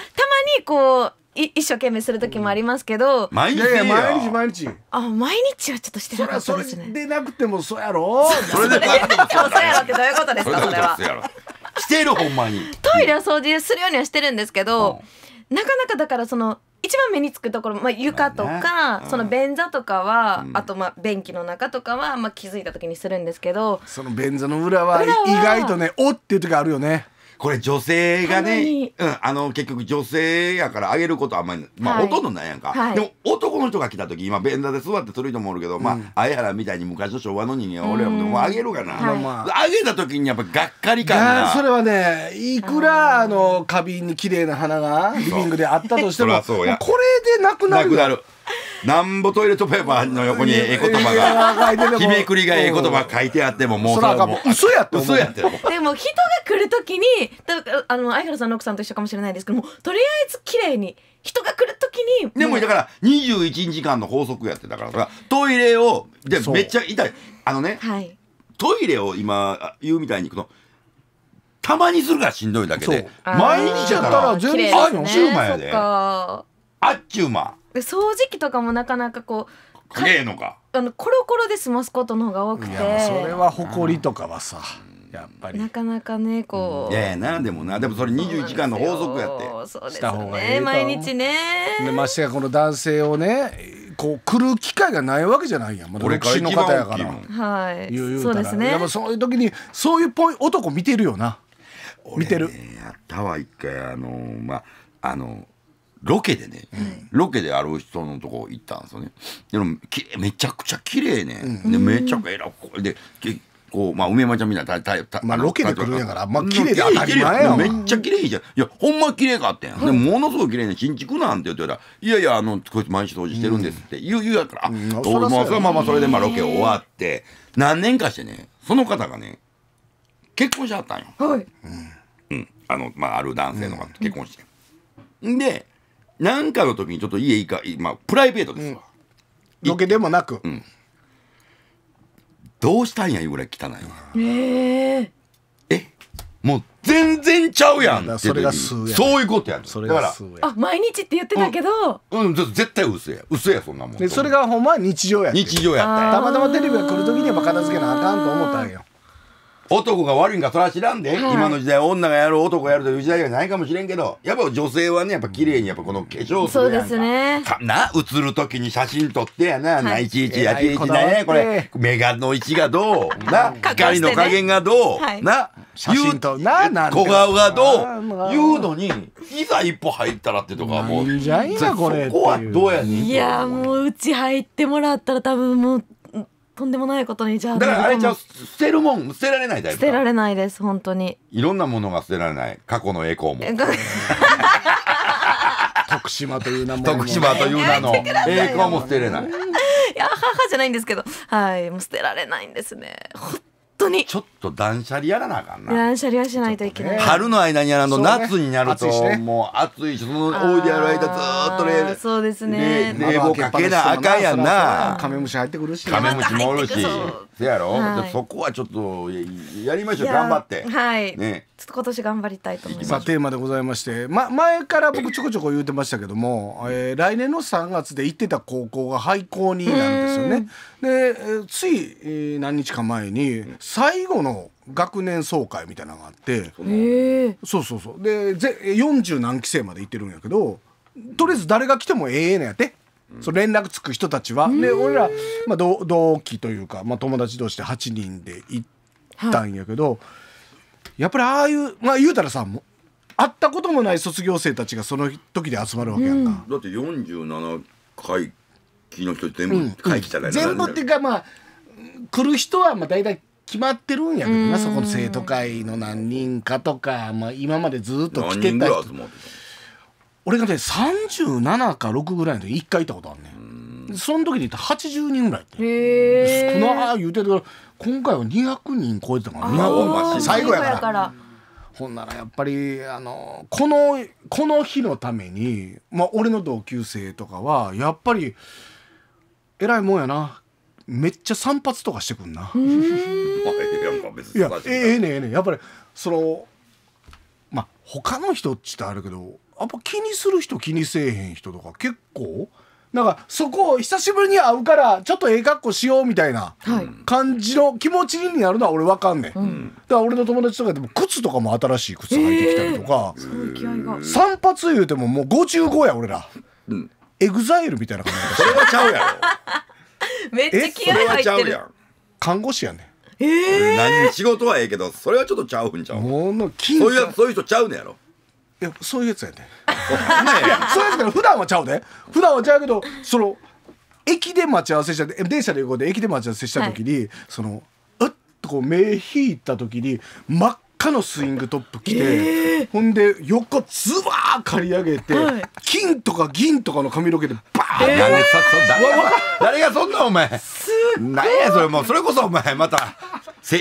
こうい一生懸命する時もありますけど、毎日いやいや毎日毎日あ毎日はちょっとしてなかったですねそれでなくてもそうやろそれでなくてもそうやろってどういうことですかそれはしてるほんまにトイレは掃除するようにはしてるんですけど、うん、なかなかだからその一番目につくところ、まあ、床とか、ねうん、その便座とかは、うん、あとまあ便器の中とかは、まあ、気づいた時にするんですけどその便座の裏は意外とね「お」っていう時あるよねこれ女性がね、うん、あの、結局女性やからあげることあんまり、まあ、ほとんどないやんか。はい、でも、男の人が来た時、今、ベンダーで座ってする人もおるけど、うん、まあ、あやらみたいに昔の昭和の人間は俺はもうあげるかな。あ、はい、げた時にやっぱがっかり感が。それはね、いくら、あの、花瓶に綺麗な花がリビングであったとしても、これでなくなる。なくなる。なんぼトイレットペーパーの横にええ言葉が、日めくりがええ言葉書いてあっても、もうそれはもう嘘やって嘘やって。でも人が来るときに、あの、相原さんの奥さんと一緒かもしれないですけども、とりあえず綺麗に。人が来るときに。でもだから21時間の法則やってだからトイレを、でめっちゃ痛い。あのね、はい、トイレを今言うみたいに、くの、たまにするからしんどいだけで、毎日やったら全然あっちゅうまやで。あっちゅうま。掃除機とかもなかなかこうかえのかあのコロコロで済ますことの方が多くていやそれは誇りとかはさ、やっぱりなかなかねこう、いやいやなでもなでもそれ21時間の法則やってそうした方がいいね毎日ねでましてやこの男性をねこう来る機会がないわけじゃないやんまだ俺独身の方やから番いはいうそうですねやっぱそういう時にそういうぽい男見てるよな見てるねやったわ一回あのまああのロケでね、ロケである人のとこ行ったんですよねでもめちゃくちゃ綺麗ね、でめちゃくちゃ偉い。で結構、まあ梅山ちゃんみたいなタまあロケで来るんやからまあ綺麗で当たり前やめっちゃ綺麗じゃんいやほんま綺麗かってん、でもものすごく綺麗な新築なんて言ったら「いやいやあのこいつ毎日掃除してるんです」って言う言うやから、うんまあ、それままそれでまあロケ終わって何年かしてねその方がね結婚しはったんよ、はいうんあのまあ、ある男性の方と結婚して、でなんかの時にちょっと家いいか、まあ、プライベートですわ。ロ、ケ、でもなく、うん。どうしたんやいうぐらい汚い。ええ、もう全然ちゃうやんってそれが数や。そういうことやん。それが数や。あ、毎日って言ってたけど。うん、うん、絶対嘘や。嘘や、そんなもん。でそれがほんま日常や。日常やった。たまたまテレビが来る時には片付けなあかんと思ったんよ。男が悪いんかそれは知らんで、はい、今の時代女がやる男がやるという時代じゃないかもしれんけどやっぱ女性はねやっぱ綺麗にやっぱこの化粧するやんかそうですねな映る時に写真撮ってやな、はい、いちいちやちいちだねこれ目がの位置がどうな 光の加減がどう、はな写真となな小顔がどういうのにいざ一歩入ったらってとかもうじゃいなこれそこはどうやねんいやもううち入ってもらったら多分もうとんでもないことにじゃあだからあれじゃ捨てるもん捨てられないタイ捨てられないです本当にいろんなものが捨てられない過去の栄光も 徳島という名も徳島という名の栄光も捨てれないいや母じゃないんですけどはいもう捨てられないんですね当にちょっと断捨離やらなあかんな断捨離はしないといけない、ね、春の間にやらんと、夏になると、ね、もう暑いしそのおいでやる間ずっと冷そうですね冷房かけなあかんやんなカメムシ入ってくるしカメムシもおるしせやろ、はい、そこはちょっとやりましょう頑張ってはいねちょっと今年頑張りたいと思いますさあテーマでございまして、ま、前から僕ちょこちょこ言うてましたけども、えー、来年の3月で行ってた高校が廃校になるんですよねでつい何日か前に最後の学年総会みたいなのがあってそうそうそうでぜ40何期生まで行ってるんやけどとりあえず誰が来てもええのやって。そ連絡つく人たちは、で俺ら、まあ、同同期というか、まあ、友達同士で8人で行ったんやけど、やっぱりああいうまあ言うたらさも会ったこともない卒業生たちがその時で集まるわけやんか、だって47回の人全部うん、全部っていうかまあ来る人はまあ大体決まってるんやけどなそこの生徒会の何人かとか、まあ、今までずっと来てた人俺がね37か6ぐらいの時1回行ったことあるねその時に80人ぐらいって少なー言うてるから今回は200人超えてたから200最後やから。ほんならやっぱりあのこのこの日のために、まあ、俺の同級生とかはやっぱり。えらいもんやなめっちゃ散髪とかしてくんな。いやええねええねやっぱりそのまあ他の人っちってあるけどやっぱ気にする人気にせえへん人とか結構なんかそこを久しぶりに会うからちょっとええ格好しようみたいな感じの気持ちになるのは俺わかんねん、うん、だから俺の友達とかでも靴とかも新しい靴履いてきたりとか、えー、散髪言うてももう55や俺ら。うんエグザイルみたいな感じそれはちゃうやろめっちゃ気合入ってるや看護師やねえー、何仕事はええけどそれはちょっとちゃうんちゃうものそういうやつそういう人ちゃうねやろいやそういうやつやねいやそういうやつから普段はちゃうで普段はちゃうけどその駅で待ち合わせした電車で行こうで駅で待ち合わせした時に、はい、そのうっとこう目引いた時に真っかのスイングトップ着て、えー、ほんで横ズワー刈り上げて、はい、金とか銀とかの髪の毛でバーン、えー、誰誰がそんなお前何やそれもうそれこそお前またせ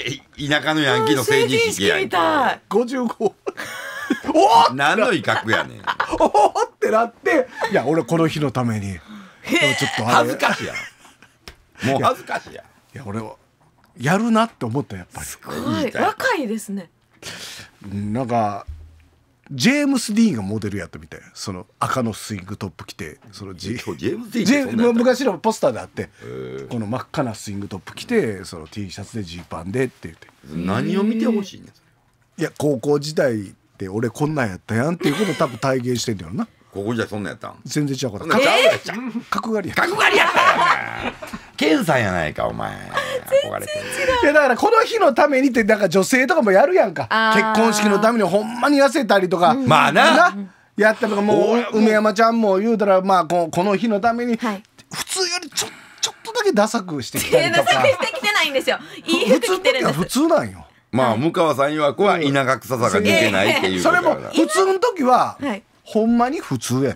田舎のヤンキーの成人式やん55おっ何の威嚇やねんおおってなっていや俺この日のためにちょっと恥ずかしいやもう恥ずかしいやいや俺はやるなって思ったやっぱりすごい若いですねなんかジェームス・ディーンがモデルやったみたいその赤のスイングトップ着てそのジジェームス・ディーン昔のポスターであってこの真っ赤なスイングトップ着てその T シャツでジーパンでって言って何を見てほしいんですいや高校時代って俺こんなんやったやんっていうこと多分体現してんだよなここじゃそんなやったん全然違うから角刈りや角刈りやったさんやないかお前憧れていやだからこの日のためにってなんか女性とかもやるやんか結婚式のためにほんまに痩せたりとか、まあなやったとかもう梅山ちゃんも言うたらまあこの日のために、普通よりちょちょっとだけダサくしてきたりとかダサくしてきてないんですよいい服着てるんです普通なんよまあ、向川さん曰くは田舎臭さが似てないっていう、それも普通の時は、ほんまに普通やね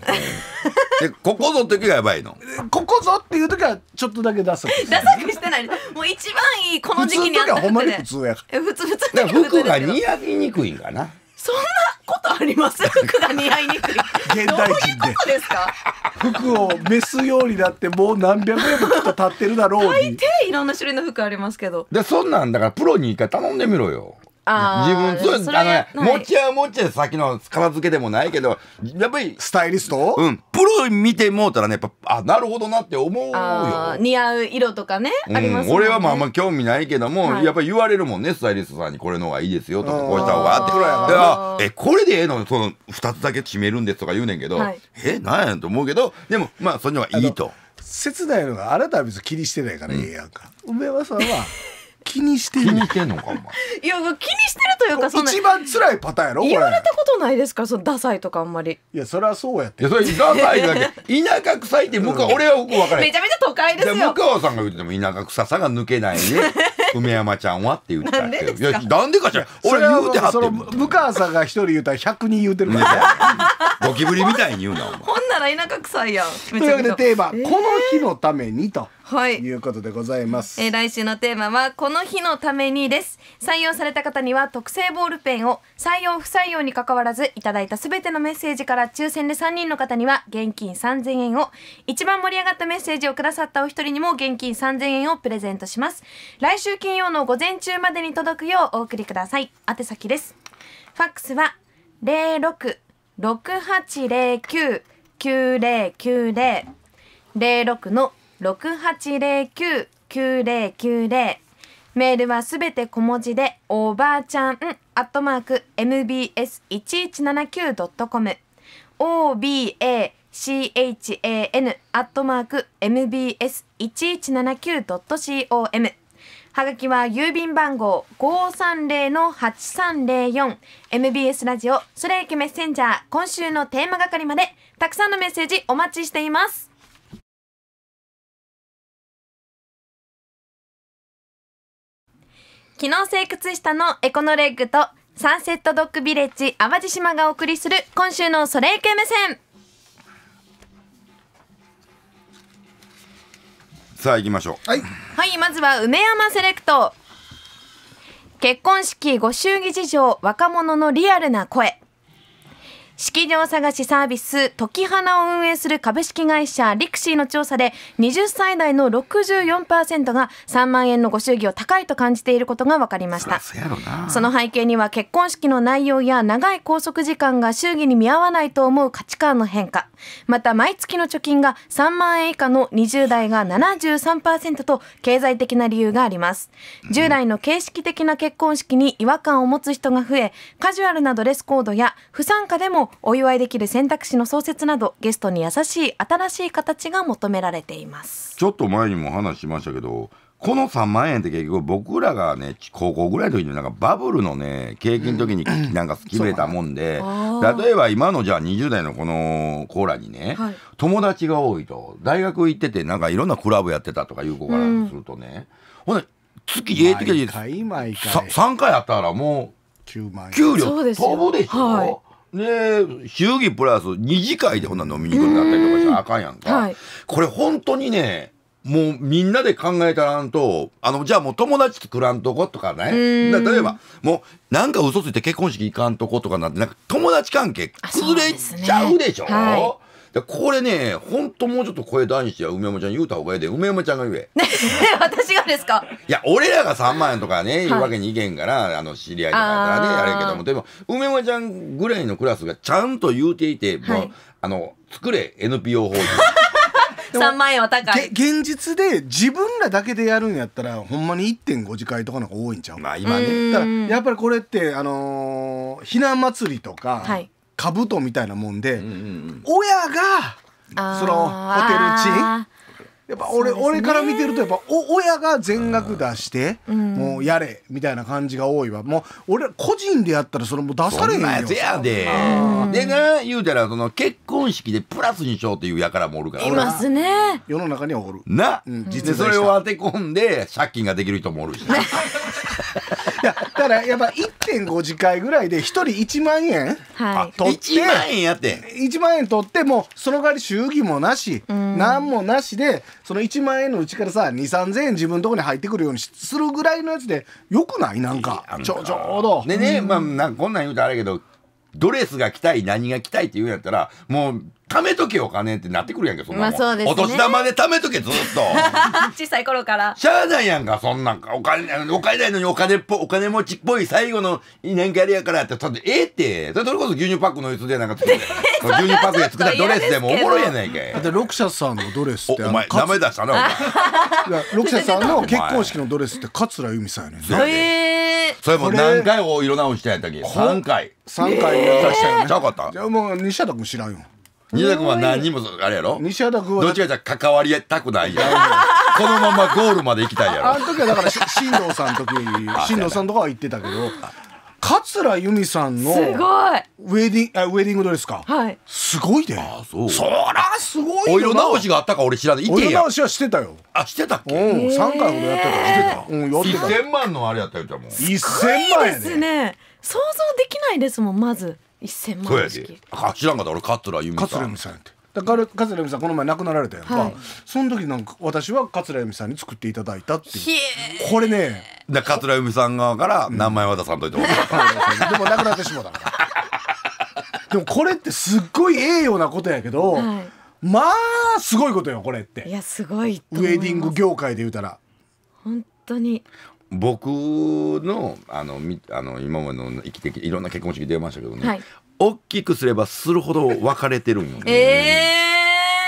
でここぞ時がやばいのここぞっていう時はちょっとだけ出すダサくしてないもう一番いいこの時期にあった普通の時はほんまに普通やから普通普通だから服が似合いにくいんかなそんなことあります 服が似合いにくい現代人でうですか服を召すようになってもう何百年もきっと経ってるだろうに大抵いろんな種類の服ありますけどでそんなんだからプロに一回頼んでみろよ自分、そうです。あのね、もちはもちで先の片付けでもないけど、やっぱり。スタイリストうん。プロ見てもうたらね、やっぱ、あ、なるほどなって思うよ。似合う色とかね、うん、ありますね。俺はまああんま興味ないけども、はい、やっぱり言われるもんね、スタイリストさんにこれの方がいいですよとか、こうした方があって。え、これでええのその、二つだけ決めるんですとか言うねんけど、はい、え、なんやんと思うけど、でも、まあ、そんなのいいと。切ないのがあなたは別に気にしてないからええやんか、うん、梅山さんは気にしてる。てんのか、お前。いや、気にしてるというか、そ一番辛いパターンやろ言われたことないですか、そのダサいとか、あんまり。いや、それはそうやって。それ、ダサいだけ。田舎臭いって、向こう、俺は、僕、分からめちゃめちゃ都会ですよ。向川さんが言ってても、田舎臭さが抜けないね。梅山ちゃんはって言ってたけど。いや、なんでかしら。俺言うてはって。向川さんが一人言ったら、百人言うてるから ゴキブリみたいに言うな。お前ほんなら、田舎臭いやん。というわけで、テーマ、この日のためにと。はい、いうことでございます、えー、来週のテーマはこの日のためにです採用された方には特製ボールペンを採用不採用にかかわらずいただいたすべてのメッセージから抽選で3人の方には現金3000円を一番盛り上がったメッセージをくださったお一人にも現金3000円をプレゼントします来週金曜の午前中までに届くようお送りください宛先ですファックスは0668099090 06の六八零九九零九零。メールはすべて小文字でおばあちゃんアットマーク mbs1179.com obachan アットマーク mbs1179.com はがきは郵便番号530-8304 MBS ラジオそれいけメッセンジャー今週のテーマ係までたくさんのメッセージお待ちしています機能性靴下のエコノレッグとサンセットドッグビレッジ淡路島がお送りする今週のソレイケ目線さあ行きましょうはい、はい、まずは梅山セレクト結婚式ご祝儀事情若者のリアルな声式場探しサービス、時花を運営する株式会社リクシーの調査で、20歳代の64%が3万円のご祝儀を高いと感じていることが分かりました。そその背景には結婚式の内容や長い拘束時間が祝儀に見合わないと思う価値観の変化。また、毎月の貯金が3万円以下の20代が73%と経済的な理由があります。従来の形式的な結婚式に違和感を持つ人が増え、カジュアルなドレスコードや不参加でもお祝いできる選択肢の創設などゲストに優しい新しい形が求められていますちょっと前にも話しましたけどこの3万円って結局僕らがね高校ぐらいの時になんかバブルのね景気の時に なんか決めたもんで、例えば今のじゃあ20代のこの子らにね、はい、友達が多いと大学行っててなんかいろんなクラブやってたとかいう子からするとね、うん、ほんで月ええ時で3回やったらもう給料飛ぶでしょ。ね、祝儀プラス二次会でほんな飲みに行くようになったりとかしたらあかんやんか、はい、これ本当にねもうみんなで考えたらんと、あの、じゃあもう友達作らんとことかね。か例えば、もうなんか嘘ついて結婚式行かんとことかなんて、なんか友達関係崩れちゃうでしょ、ねはい、で、これね、ほんともうちょっと声大子し梅山ちゃん言うた方がええで、梅山ちゃんが言え。ね、私がですかいや、俺らが3万円とかね、言い、うわけにいけんから、あの、知り合いとかやったらね、あれけども、でも、梅山ちゃんぐらいのクラスがちゃんと言うていて、はい、もう、あの、作れ、NPO 法人。3 万円は高い現実で自分らだけでやるんやったらほんまに1.5次会とかの方が多いんちゃうまあ今ねだからやっぱりこれってあのー、ひな祭りとか、はい、兜みたいなもんで、親がそのホテル賃やっぱ俺,、俺から見てるとやっぱお親が全額出して、もうやれみたいな感じが多いわもう俺個人でやったらそれもう出されへんよやつやででな言うたらその結婚式でプラスにしようっていうやからもおるからいますね世の中にはおるな、うん、実それを当て込んで借金ができる人もおるし いやだからやっぱ1.5次会ぐらいで1人1万円はい取って1万円やって1万円取ってもうその代わり祝儀もなし何もなしでその1万円のうちからさ23000円自分のとこに入ってくるようにするぐらいのやつでよくないなんかちょちょうど。でね、まあこんなん言うとあれやけどドレスが着たい何が着たいって言うんやったらもう貯めとけお金ってなってくるやんけそんなもん、まあねお年玉で貯めとけずっと 小さい頃からしゃあないやんかそんなんかお金お金ないのにお金っぽお金持ちっぽい最後の年間やりやからってたっええってそれこそ牛乳パックのやつでなんか作って牛乳パックで作ったドレスでもおもろいやないかいだって六社さんのドレスっておお前ダメ出したなお前六社さんの結婚式のドレスって桂由美さんやねんな、えー、それも何回お色直したやったっけ3回3回出したよねちゃうかったじゃあもう西畑君知らんよ西田君は何にもあれやろ西畑君はどっちかじゃ関わりたくないやこのままゴールまで行きたいやろあの時はだから進藤 さんの時進藤さんとかは言ってたけど桂由美さんのウェディあウェディングドレスか、はい、すごいで、あそうそらすごいお色直しがあったか俺知らないお色直しはしてたよあしてたっけうん3回ほどやってたしてた、うん、やってた1000万のあれやったよじゃもう1000万やね想像できないですもんまず1000万円式あ知らんかった俺桂由美さん桂由美さんってだから桂由美さんこの前亡くなられたやんか、はい、その時なんか私は桂由美さんに作っていただいたっていうこれねだ桂由美さん側から名前は出さんといても でも亡くなってしまったから でもこれってすっごい栄誉なことやけど、はい、まあすごいことよこれっていやすごいウェディング業界で言うたら本当に僕のあのみあの今までの生きていろんな結婚式出ましたけどね、はい大きくすればするほど分かれてるんよね。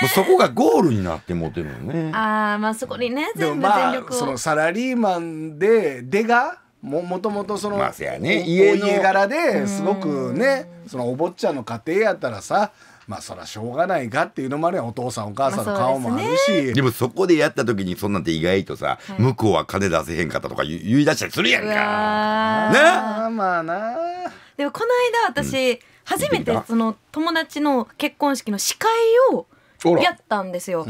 えー、そこがゴールになって持てるよね。ああ、まあそこにね、全部全力を。まあ、そのサラリーマンで出がももともとその、まあね、家柄ですごくね、そのお坊ちゃんの家庭やったらさ。まあそりゃしょうがないがっていうのもあるやお父さんお母さんの顔もあるし、あでね、でもそこでやった時にそんなんて意外とさ、はい、向こうは金出せへんかったとか言い出したりするやんかなまあなでもこの間私、うん、初めてその友達の結婚式の司会をやったんですよ。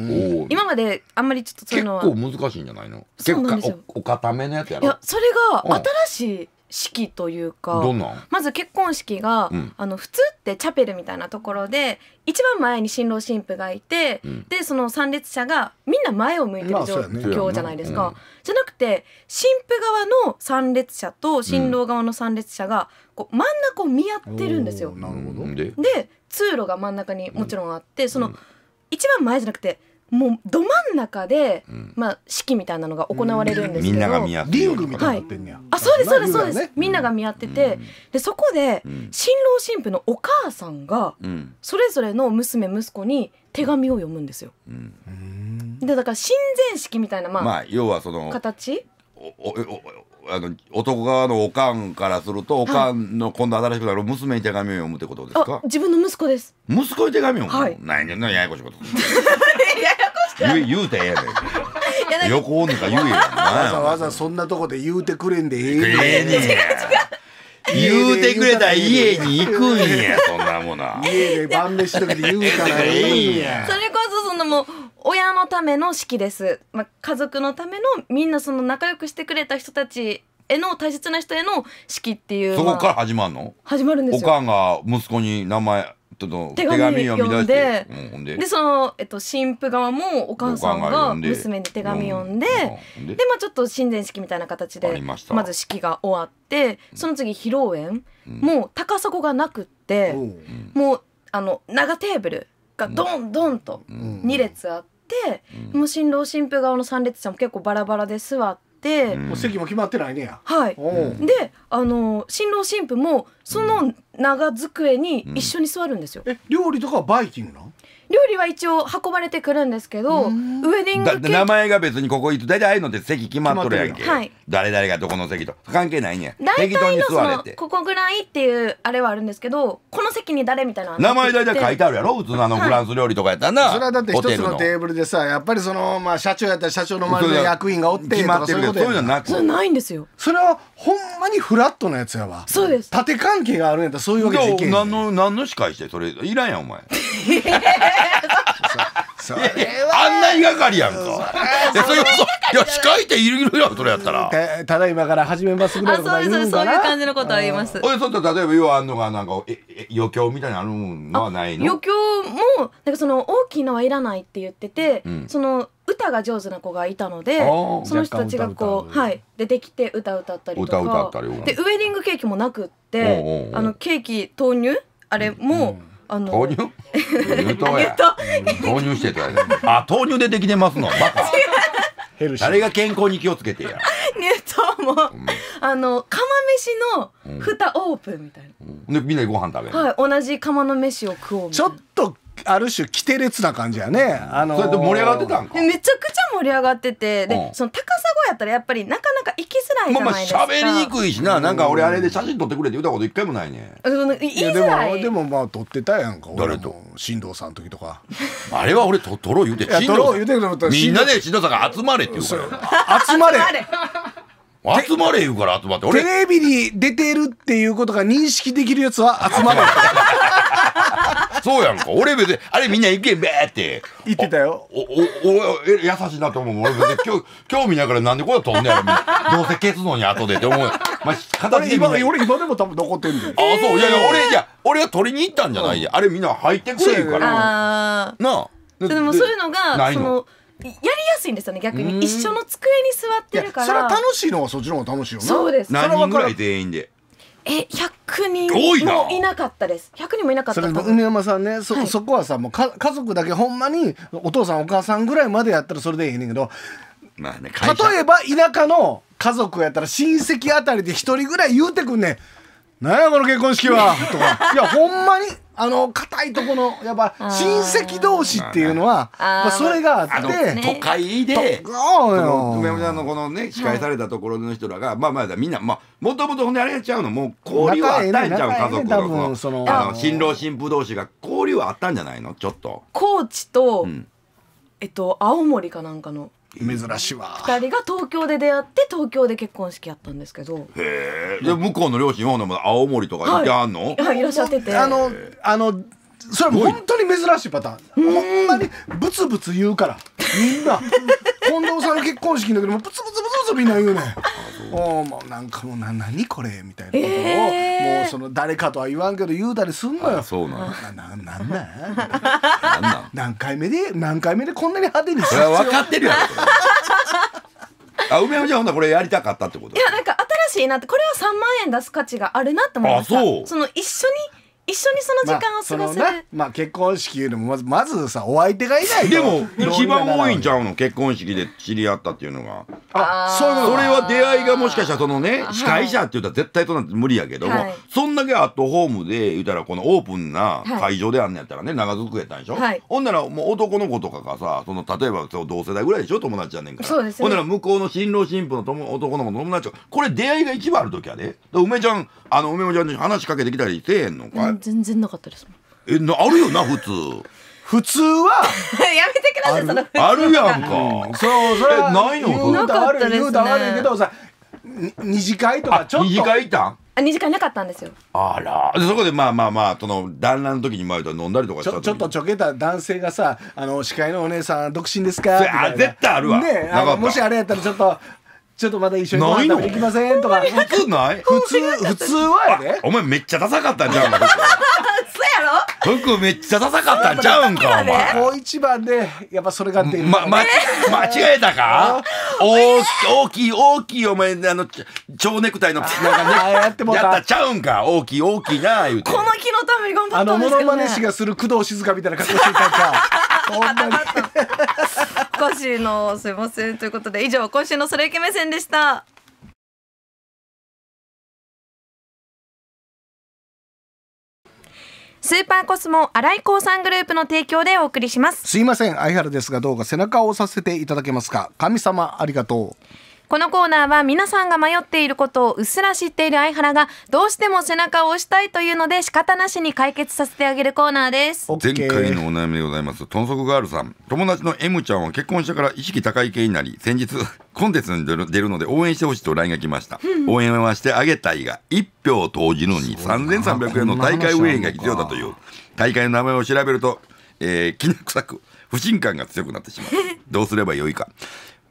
今まであんまりちょっとその結構難しいんじゃないの？そうなんですよ。おお固めのやつやろ。いやそれが新しい式というかまず結婚式が、うん、あの普通ってチャペルみたいなところで一番前に新郎新婦がいて、うん、でその参列者がみんな前を向いてる状況じゃないですか、まあね、じゃなくて新婦側の参列者と新郎側の参列者がこう真ん中を見合ってるんですよ。うん、で通路が真ん中にもちろんあって、その一番前じゃなくてもうど真ん中で、まあ式みたいなのが行われるんですけど、みんなが見合ってリングみたいになってんねや、あそうですそうですそうです、みんなが見合ってて、でそこで、新郎新婦のお母さんが、それぞれの娘息子に手紙を読むんですよ、でだから親善式みたいなまあ、まあ、要はその形おおおあの男側のおかんからするとおかんの今度新しくなる娘に手紙を読むってことですか、自分の息子です息子に手紙を読む、はい、何やややこしいこと 言言うてええやで横おんのか言えよわざわざそんなとこで言うてくれんでええねん言うてくれたら家に行くんやそんなもんな。家で晩飯とかで言うからええんや それこそそのもう親のための式です、まあ、家族のためのみんなその仲良くしてくれた人たちへの大切な人への式っていう、そこから始まるの始まるんですよお母が息子に名前の手紙を読んで、うん、でその、えっと、新婦側もお母さんが娘に手紙読んで、うん、でまあ、ちょっと神善式みたいな形でまず式が終わってその次披露宴、もう高底がなくって、もうあの長テーブルがどんどんと2列あって。もう新郎新婦側の3列者も結構バラバラで座って、もう席も決まってないねやはいであの新郎新婦もその長机に一緒に座るんですよ、え料理とかはバイキングなん理は一応運ばれてくるんですけどウェディングケーキ名前が別にここ行って大体ああいうのって席決まっとるやんけ、はい、誰々がどこの席と関係ないんや大体のそて。ここぐらいっていうあれはあるんですけどこの席に誰みたいな名前大体書いてあるやろ普通のあのフランス料理とかやったな、それはだって一つのテーブルでさやっぱりその、まあ、社長やったら社長の周りの役員がおって決まってるけどそういうのなくないんですよそれはほんまにフラットなやつやわそうです縦関係があるんやったらそういうわけでいけん何の何の司会してそれいらんやんお前 それはあんなにがかりやんか。いや、それこそ、いや、近いっているいるやそれやったら。たただ今から始めますぐらいのこと言うんかな。そういう感じのことあります。え、そうと例えば、要はあんのが、なんか、余興みたいなのはないの余興も、なんかその、大きいのはいらないって言ってて、うん、その、歌が上手な子がいたのでその人たちがこう、はい、出てきて歌歌ったりとか歌歌ったりでウェディングケーキもなくってあのケーキ豆乳あれも、うんあの豆乳 乳糖や豆乳してた あ豆乳でできてますのバカ 誰が健康に気をつけてや乳糖も、うん、あの釜飯の蓋オープンみたいな、うん、でみんなでご飯食べるはい同じ釜の飯を食おうちょっとある種規定列な感じやね、あのー、それで盛り上がってたんかめちゃくちゃ盛り上がっててで、うん、その高砂やったらやっぱりなかなか行きづらいじゃないですかまあ喋、まあ、りにくいしな、なんか俺あれで写真撮ってくれって言ったこと一回もないね、うん、いづらいでもまあ撮ってたやんか俺と新藤さんの時とかあれは俺と撮ろう言うて撮ろう言てみんなで新藤さんが集まれって言うから集まれ集まれ言うから集まって俺テレビに出てるっていうことが認識できるやつは集まる そうやんか俺別にあれみんな行けべーって言ってたよおおおえ優しいなと思う俺別に興興味ないからなんでこうや飛んねやろみどうせ消すのに後でって思うまあ形俺今俺今でも多分残ってんだよああそういやいや俺じゃ俺は取りに行ったんじゃないや、あれみんな入ってくれうからなああででもそういうのがないのそのやりやすいんですよね逆に一緒の机に座ってるからそれは楽しいのはそっちの方が楽しいよねそうです何人ぐらい全員でえ100人もいなかったです100人もいなかったそれ梅山さんねそはい、そこはさもうか家族だけほんまにお父さんお母さんぐらいまでやったらそれでいいねんけど、まあね、例えば田舎の家族やったら親戚あたりで一人ぐらい言うてくんねん何やこの結婚式は」とかいやほんまにあの硬いとこのやっぱ親戚同士っていうのはまあ、それがあって都会で梅山ちんのこのね司会されたところの人らが、まあまあみんなまあもともとほんであれやっちゃうのもう交流はあったんちゃう家族のそのあの新郎新婦同士が交流はあったんじゃないのちょっと高知と、えっと青森かなんかの珍しいわ2人が東京で出会って東京で結婚式やったんですけどへえ向こうの両親は青森とかいてあんの、はい、いらっしゃっててあのあのそれは本当に珍しいパターンほんまにブツブツ言うからみんな 近藤さんの結婚式の時もブツブツブツブツみんな言うねんおもうなんかもうな何これみたいなことを、えー、もうその誰かとは言わんけど言うたりすんのよそうなんなななんなん何回目で何回目でこんなに派手にし分かってるやろあ梅山ちゃんほんなこれやりたかったってこといやなんか新しいなってこれは三万円出す価値があるなって思いましたその一緒に一緒にその時間を過ごせる、まあ、まあ、結婚式よりもまずさお相手がいないでも一番多いんちゃうの結婚式で知り合ったっていうのがあそういうそれは出会いがもしかしたらそのね司会者って言ったら絶対となんて無理やけども、はい、そんだけアットホームで言ったらこのオープンな会場であんのやったらね長机やったんでしょ、はい、ほんならもう男の子とかがさその例えば同世代ぐらいでしょ友達やねんからそうです、ね、ほんなら向こうの新郎新婦の男の子の友達これ出会いが一番ある時やで梅ちゃんあの梅もちゃんに話しかけてきたりせえへんのか全然なかったですえあるよな普通普通は やめてくださいそのあるやんか、そうそれないの言うた悪い、ね、言うた悪いけどさ二次会とかちょっと二次会いたんあ二次会なかったんですよあらそこでまあまあまあその旦那の時に前と飲んだりとかちょちょっとちょけた男性がさ「あの司会のお姉さん独身ですか?」あ絶対あるわ、ね、もしあれやったらちょっとちょっとまた一緒にご飯食べにきませんとか 普通ない普通普通はやでお前めっちゃダサかったんちゃうんかそやろ服めっちゃダサかったんちゃうんかお前もう一番でやっぱそれが出るま、ま、間違えたか大きい大きいお前あの蝶ネクタイのなんかねやってもやったちゃうんか大きい大きいな言うてこの木のために頑張ったんですけどねあのモノマネ師がする工藤静香みたいな格好してたんか ほんまに かしいのすいませんということで以上今週のそれいけ目線でしたスーパーコスモ新井興産グループの提供でお送りしますすいません相原ですがどうか背中を押させていただけますか神様ありがとうこのコーナーは皆さんが迷っていることをうっすら知っている相原がどうしても背中を押したいというので仕方なしに解決させてあげるコーナーです前回のお悩みでございます豚足ガールさん友達の M ちゃんは結婚してから意識高い系になり先日コンテンツに出るので応援してほしいと LINE が来ました、応援はしてあげたいが1票投じるのに3300円の大会運営が必要だという大会の名前を調べると、えー、きな臭く不信感が強くなってしまうどうすればよいか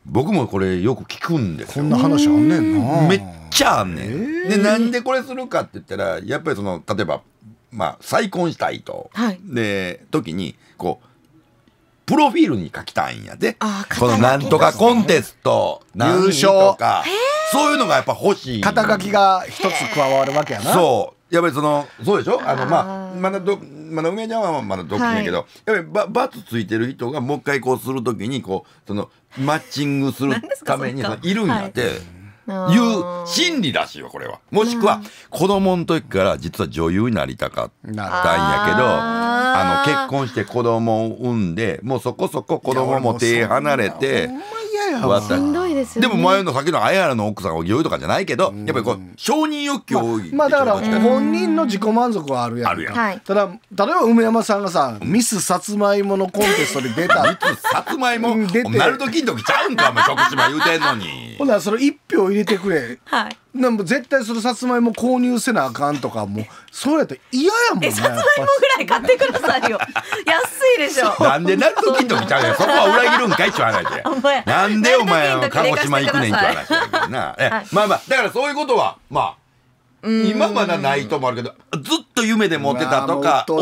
僕もこれよく聞くんですこんな話あんねんなめっちゃあんねん、でなんでこれするかって言ったらやっぱりその例えばまあ再婚したいと、はい、で時にこうプロフィールに書きたいんやでこのなんとかコンテスト優勝とかそういうのがやっぱ欲しい肩書きが一つ加わるわけやなそうやっぱりそのそうでしょあのまあまだどまだ梅ちゃんはまだ独身やけど、はい、やっぱりバツついてる人がもう一回こうするときにこうそのマッチングするためにいるんやって。いう心理らしいよこれはもしくは子供の時から実は女優になりたかったんやけどあの結婚して子供を産んでもうそこそこ子供も手離れて。しんどいですよ、ね、でも前の先の綾原の奥さんを言いとかじゃないけど、うん、やっぱりこう承認欲求多い、まあ、まあだから本人の自己満足はあるやんあるやん、ただ例えば梅山さんがさミスさつまいものコンテストで出たミスさつまいも出てナルト時ちゃうんかお前徳島言うてんのにほなその一票入れてくれ、はい、なんも絶対そのさつまいも購入せなあかんとかもうそうやと嫌やもんねさつまいもぐらい買ってくださいよ 安いでしょなんで納豆金時ちゃうやそこは裏切るんかいっちゅう話 なんでお前鹿児島行くねんちゅう話な、はい、まあまあだからそういうことはまあ今まだないともあるけどずっと夢で持ってたとかも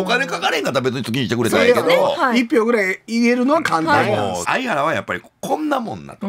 お金かかれんかったら別に好きにしてくれたらいいけど、一票ぐらい言えるのは簡単でも相原はやっぱりこんなもんなと、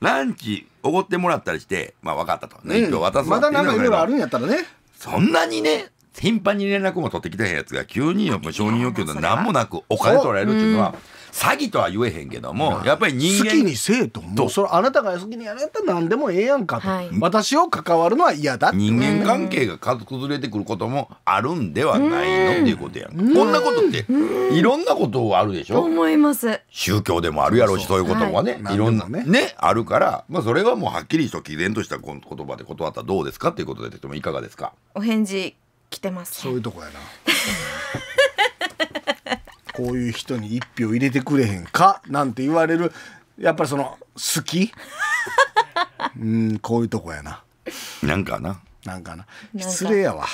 ランチおごってもらったりしてまあ分かったとね一票渡すわまだなんかいろいろあるんやったらね。そんなにね頻繁に連絡も取ってきてへんやつが急に承認欲求で何もなくお金取られるっていうのは、詐欺とは言えへんけども、やっぱり人間好きにせえと思うそれあなたが好きにやるやったら何でもええやんかと、はい、私を関わるのは嫌だ人間関係が崩れてくることもあるんではないのっていうことやんこんなことっていろんなことあるでしょ思います宗教でもあるやろうしそういうことはね、はい、いろんなね、ね、あるから、まあ、それはもうはっきりと毅然とした言葉で断ったらどうですかっていうことでとてもいかがですかお返事来てます、そういうとこやな こういう人に一票入れてくれへんかなんて言われるやっぱりその好きうんこういうとこやななんかななんかな失礼やわ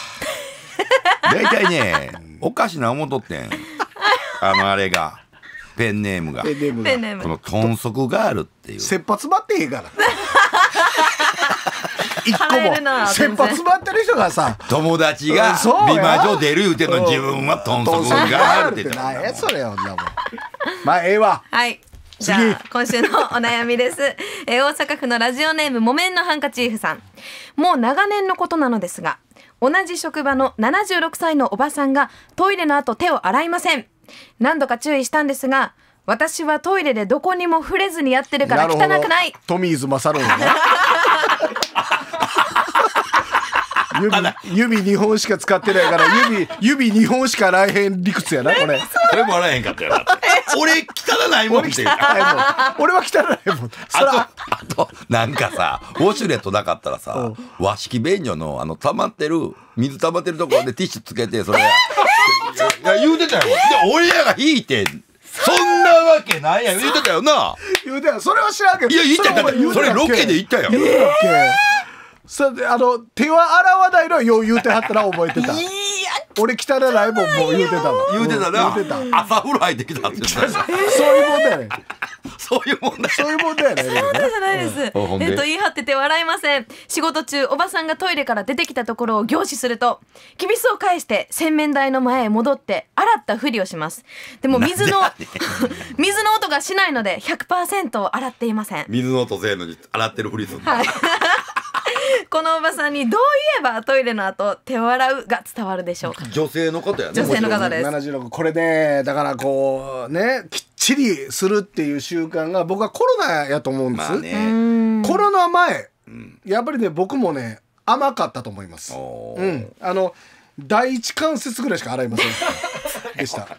大体ねおかしな思うとってんあのあれがペンネームがペンネームがこの「豚足ガール」っていう切羽詰まってへんから一個も 先発待ってる人がさ友達が美魔女出る言うての自分は豚足があるって言って何やそれ女もまあええわはいじゃあ今週のお悩みです え大阪府のラジオネーム木綿のハンカチーフさんもう長年のことなのですが同じ職場の76歳のおばさんがトイレの後手を洗いません何度か注意したんですが私はトイレでどこにも触れずにやってるから汚くないトミーズマサロンね 指指2本しか使ってないから指指2本しかあらへん理屈やなこれそれもあらへんかったよな俺汚ないもんって俺は汚ないもんあとあとなんかさウォシュレットなかったらさ和式便所のあの溜まってる水溜まってるところでティッシュつけてそれ 言うてたよ俺らが引いてそんなわけないや言うてたよな言うてたそれは知らんけどいや言ったそれロケで言ったよ、えーであの手は洗わないのよう言うてはったら覚えてた俺汚いもんもう言うてたん言うてたな言うてた朝風呂入ってきたって言ったそういう問題ねそういう問題そういう問題ねそういう問題じゃないです、うん、えっと言い張ってて笑いません仕事中おばさんがトイレから出てきたところを凝視するときびすを返して洗面台の前へ戻って洗ったふりをしますでも水の水の音がしないので100%洗っていません水の音せーのに洗ってるふりするんだ、はいこのおばさんにどう言えばトイレの後手を洗うが伝わるでしょうか女性の方やね女性の方です76これねだからこうねきっちりするっていう習慣が僕はコロナやと思うんです、まあね、コロナ前、うん、やっぱりね僕もね甘かったと思います、うん、あの第一関節ぐらいしか洗いません でした。なん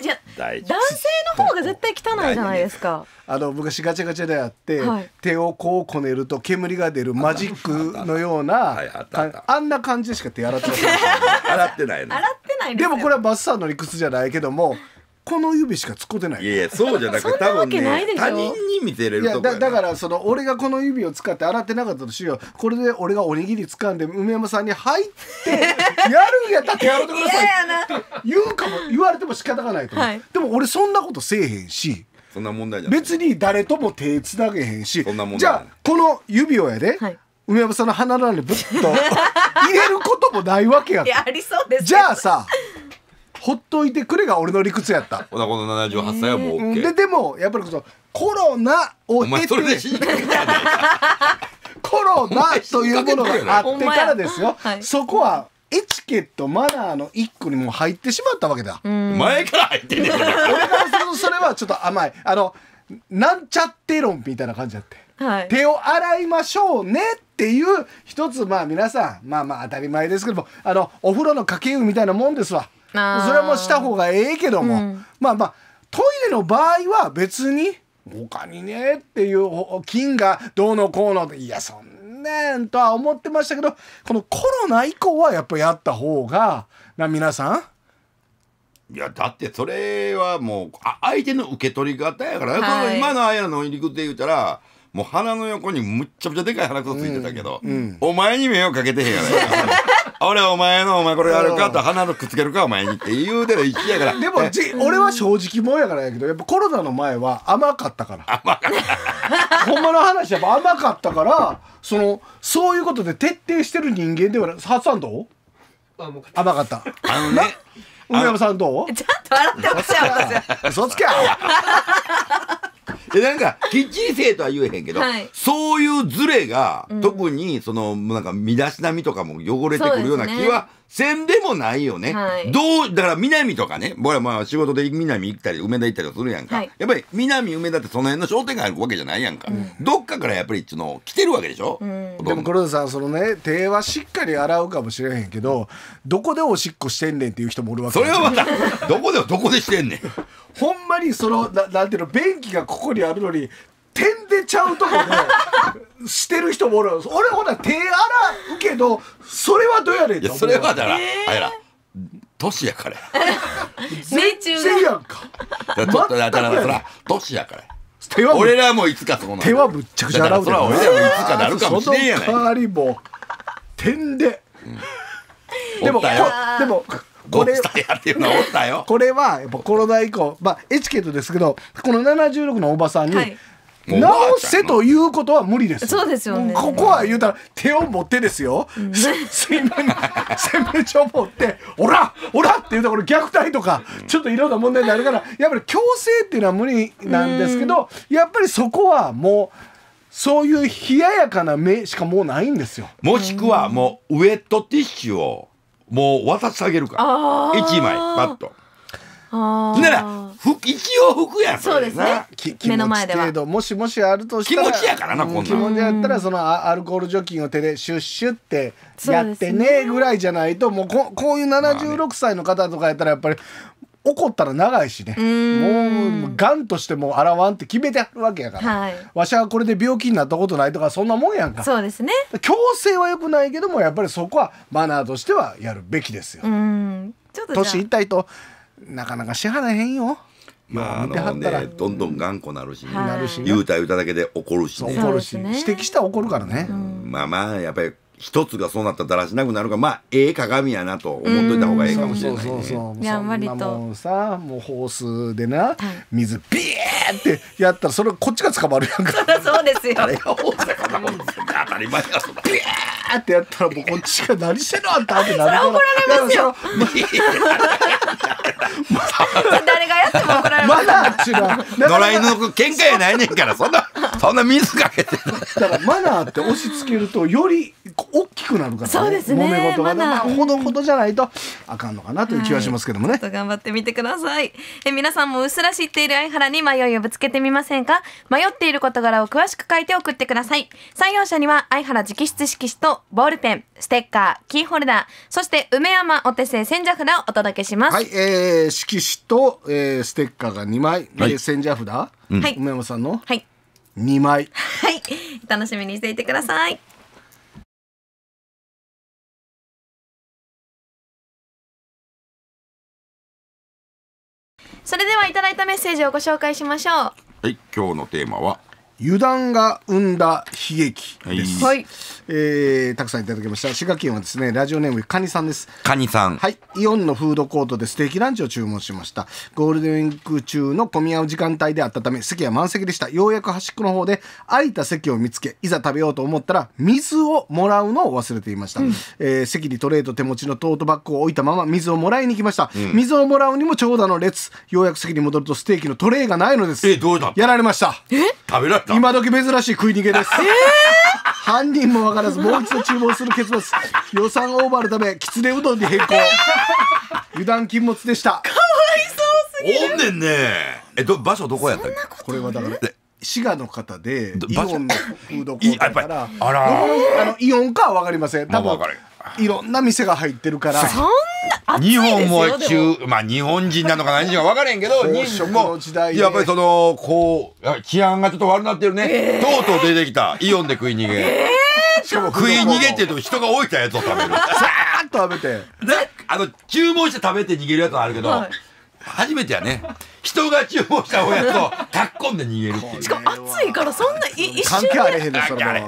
じゃ男性の方が絶対汚いじゃないですか。あの昔ガチャガチャであって、はい、手をこうこねると煙が出るマジック のようなあんな感じしか手洗ってない。洗ってない、ね、洗ってないでもこれはバスさんの理屈じゃないけどもこの指しか突っ込んでないいやいやそうじゃなくて多分ね他人に見てれるとこやだからその俺がこの指を使って洗ってなかったとしようこれで俺がおにぎり掴んで梅山さんに入って やるんやったってやろうとくださいって言うかも言われても仕方がないと思う、はい、でも俺そんなことせえへんしそんな問題じゃ別に誰とも手つなげへんしじゃあこの指をやで、はい、梅山さんの鼻なんでぶっと入れることもないわけやいやありそうです、じゃあさほっといてくれが俺の理屈やったおなこの十八歳はもう OK ででもやっぱりこそコロナをお前それで死コロナというものがあってからですよ、はいそこはエチケットマナーの一個にもう入ってしまったわけだ、前から入ってんねん から俺がそれはちょっと甘いあのなんちゃって論みたいな感じだってはい手を洗いましょうねっていう一つまあ皆さんまあまあ当たり前ですけどもあのお風呂の家計みたいなもんですわそれもした方がええけども、うん、まあまあトイレの場合は別に他にねっていう菌がどうのこうのいやそんなんとは思ってましたけどこのコロナ以降はやっぱやった方がな皆さんいやだってそれはもうあ相手の受け取り方やから、はい、今のあやの入り口で言うたらもう鼻の横にむっちゃむちゃでかい鼻くそついてたけど、うんうん、お前に迷惑かけてへんやないか。俺お前のお前これやるかと鼻のくっつけるかお前にって言うてる一気やからでもじ俺は正直もんやからやけどやっぱコロナの前は甘かったから甘かったほんまの話やっぱ甘かったからそのそういうことで徹底してる人間ではない初さんどう甘かったあのね梅山さんどうちゃんと笑ってほしい嘘つけやなんかきっちりせえとは言えへんけど、はいそういうズレが、特にそのなんか身だしなみとかも汚れてくるような気はせんでもないよね。はい、どう、だから南とかね、僕らまあ仕事で南行ったり、梅田行ったりするやんか。はい、やっぱり南梅田ってその辺の商店街あるわけじゃないやんか。うん、どっかからやっぱりその来てるわけでしょ、うん、でも黒田さん、そのね、手はしっかり洗うかもしれへんけど、どこでおしっこしてんねんっていう人もおるわけそれはまた、どこでどこでしてんねん。ほんまにその、ななんていうの、便器がここにあるのに、点でちゃうとこでしてる人もおる俺ほな手洗うけどそれはどうやねんそれはだら、あら年やから命中やんかちょっとらそら年やから手は俺らもいつかそな手はむっちゃくちゃ洗うからそら俺らもいつかなるかもしれんやないその代わりも点で、うん、でもでもこれこれはやっぱコロナ以降、まあ、エチケットですけどこの76のおばさんに、はい直せということは無理ですそうですよねここは言うたら手を持ってですよ、うん、水面洗面所持って「おらおら!」っていうところ虐待とかちょっといろんな問題になるからやっぱり強制っていうのは無理なんですけど、やっぱりそこはもう。そういう冷ややかな目しかもうないんですよ。もしくはもうウエットティッシュをもう渡してあげるから。1枚パッと。なら息を吹くやんそうですね目の前ではもしもしあるとしたら気持ちやからなこんな気持ちやったらそのアルコール除菌を手でシュッシュってやってねぐらいじゃないともうここういう76歳の方とかやったらやっぱり怒ったら長いしねもうがんとしても洗わんって決めてはるわけやから、はい、わしはこれで病気になったことないとかそんなもんやんかそうですね強制はよくないけどもやっぱりそこはマナーとしてはやるべきですよ。うんちょっと年一体となかなか支払えへんよまあ、あのね、どんどん頑固なるし、ね、はい、言うた言うただけで怒るし、ね、怒るし、指摘したら怒るからね、うん、まあまあやっぱり一つがそうなったらだらしなくなるからまあええ鏡やなと思っといた方がええかもしれないねやんりともうさもうホースでな水ビーってやったらそれこっちが捕まるやんか そうですよあれがホースだから当たり前やそんなビーってやったらもうこっちが何してんのあんたってなるから怒られますよ誰がやっても怒られまだ違う野良犬の喧嘩やないねんからそんなそんな水かけてだからマナーって押し付けるとより大くなるから、ね、そうですね揉め事がね、まあ、ほどほどじゃないとあかんのかなという気はしますけどもね、はい、頑張ってみてくださいえ皆さんもうっすら知っている相原に迷いをぶつけてみませんか迷っている事柄を詳しく書いて送ってください採用者には相原直筆色紙とボールペンステッカーキーホルダーそして梅山お手製千社札をお届けしますはい、えー、色紙と、えー、ステッカーが2枚、はい、千社札、うん、梅山さんの、はい2枚はい楽しみにしていてくださいそれではいただいたメッセージをご紹介しましょうはい今日のテーマは油断が生んだ悲劇です、はい、えー、たくさんいただきました滋賀県はですねラジオネームカニさんですカニさんはいイオンのフードコートでステーキランチを注文しましたゴールデンウィーク中の混み合う時間帯であったため席は満席でしたようやく端っこの方で空いた席を見つけいざ食べようと思ったら水をもらうのを忘れていました、うん、えー、席にトレーと手持ちのトートバッグを置いたまま水をもらいに行きました、うん、水をもらうにも長蛇の列ようやく席に戻るとステーキのトレーがないのですえどうだやられましたえ食べられった今時珍しい食い逃げです、えー、犯人も分からずもう一度注文する結末予算オーバーのためきつねうどんに変更 油断禁物でしたかわいそうすぎるおんねんねえど場所どこやったっけこれはだから滋賀の方でイオンのフードコートからあのイオンかは分かりません多分、まあいろんな店が入ってるからそんな日本も中まあ日本人なのか何人か分からへんけど 日本もやっぱりそのこう治安がちょっと悪なってるね、えー、とうとう出てきたイオンで食い逃げ、えー、しかも食い逃げっていうと人が置いたやつを食べるさーっと食べて あの注文して食べて逃げるやつはあるけど、はい、初めてやね人が注文したおやつをかっこんで逃げるっていうしかも暑いからそんな一瞬で関係あれへんそれも関係あれ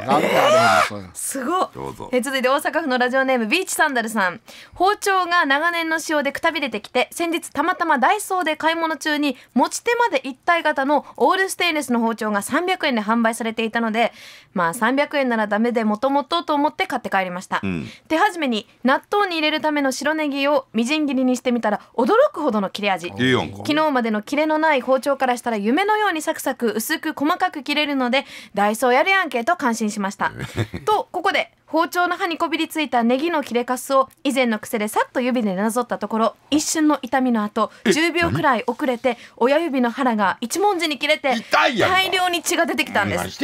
へん すごいえ続いて大阪府のラジオネームビーチサンダルさん包丁が長年の使用でくたびれてきて先日たまたまダイソーで買い物中に持ち手まで一体型のオールステイレスの包丁が300円で販売されていたのでまあ300円ならダメでもともとと思って買って帰りました、うん、手始めに納豆に入れるための白ネギをみじん切りにしてみたら驚くほどの切れ味昨日までの切れのない包丁からしたら夢のようにサクサク薄く細かく切れるのでダイソーやるやんけと感心しました とここで包丁の刃にこびりついたネギの切れかすを以前の癖でさっと指でなぞったところ一瞬の痛みの後10秒くらい遅れて親指の腹が一文字に切れて 大量に血が出てきたんです。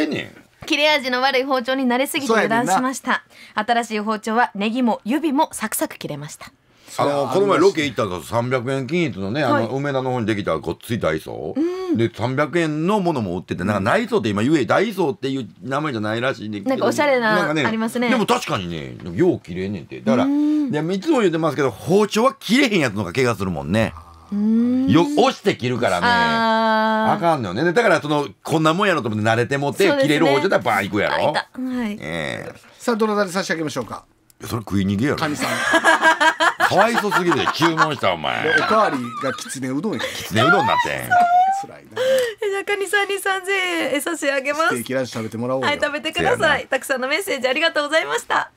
切れ味の悪い包丁に慣れすぎて油断しました新しい包丁はネギも指もサクサク切れましたあのこの前ロケ行ったと300円均一のね、あの梅田の方にできたごっついダイソー、で300円のものも売っててなんか内装ソって今ゆえダイソーっていう名前じゃないらしいねなんかおしゃれなありますねでも確かにねよう切れねんってだからいつも言ってますけど包丁は切れへんやつのが怪我するもんねよ押して切るからねあかんのよねだからそのこんなもんやろと思って慣れてもって切れる包丁だバーンいくやろ、はいえー、さあどなたで差し上げましょうかそれ食い逃げやろ神さんかわいそすぎるで注文したお前おかわりがきつねうどんやきつねうどんなってん辛いな中西さんに3000円差し上げますステーキランチ食べてもらおうはい食べてくださいたくさんのメッセージありがとうございました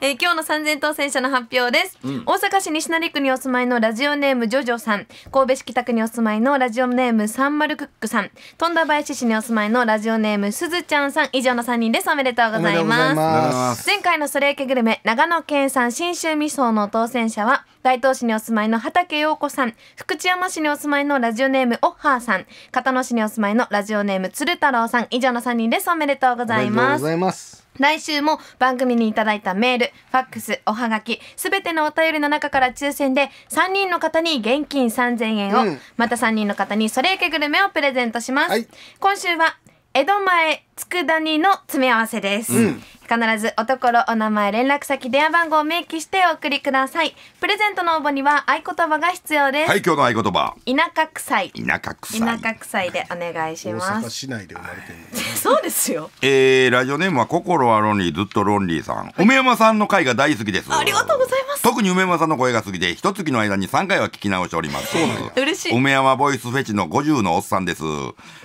えー、今日の三千当選者の発表です、うん、大阪市西成区にお住まいのラジオネームジョジョさん神戸市北区にお住まいのラジオネームサンマルクックさん富田林市にお住まいのラジオネームすずちゃんさん以上の三人ですおめでとうございます前回のそれいけグルメ長野県産信州味噌の当選者は大東市にお住まいの畑陽子さん福知山市にお住まいのラジオネームおっはーさん片野市にお住まいのラジオネーム鶴太郎さん以上の三人ですおめでとうございます来週も番組にいただいたメール、ファックス、おはがき、すべてのお便りの中から抽選で3人の方に現金3000円を、うんまた3人の方にそれいけグルメをプレゼントします。はい今週は江戸前佃煮の詰め合わせです、うん、必ずおところお名前連絡先電話番号を明記してお送りくださいプレゼントの応募には合言葉が必要ですはい今日の合言葉田舎臭い田舎臭い田舎臭いでお願いします市内で生まれてる、そうですよえー、ラジオネームは心はロンリーずっとロンリーさん、はい、梅山さんの会が大好きですありがとうございます特に梅山さんの声が好きで一月の間に3回は聞き直しておりますそうな嬉しい梅山ボイスフェチの50のおっさんです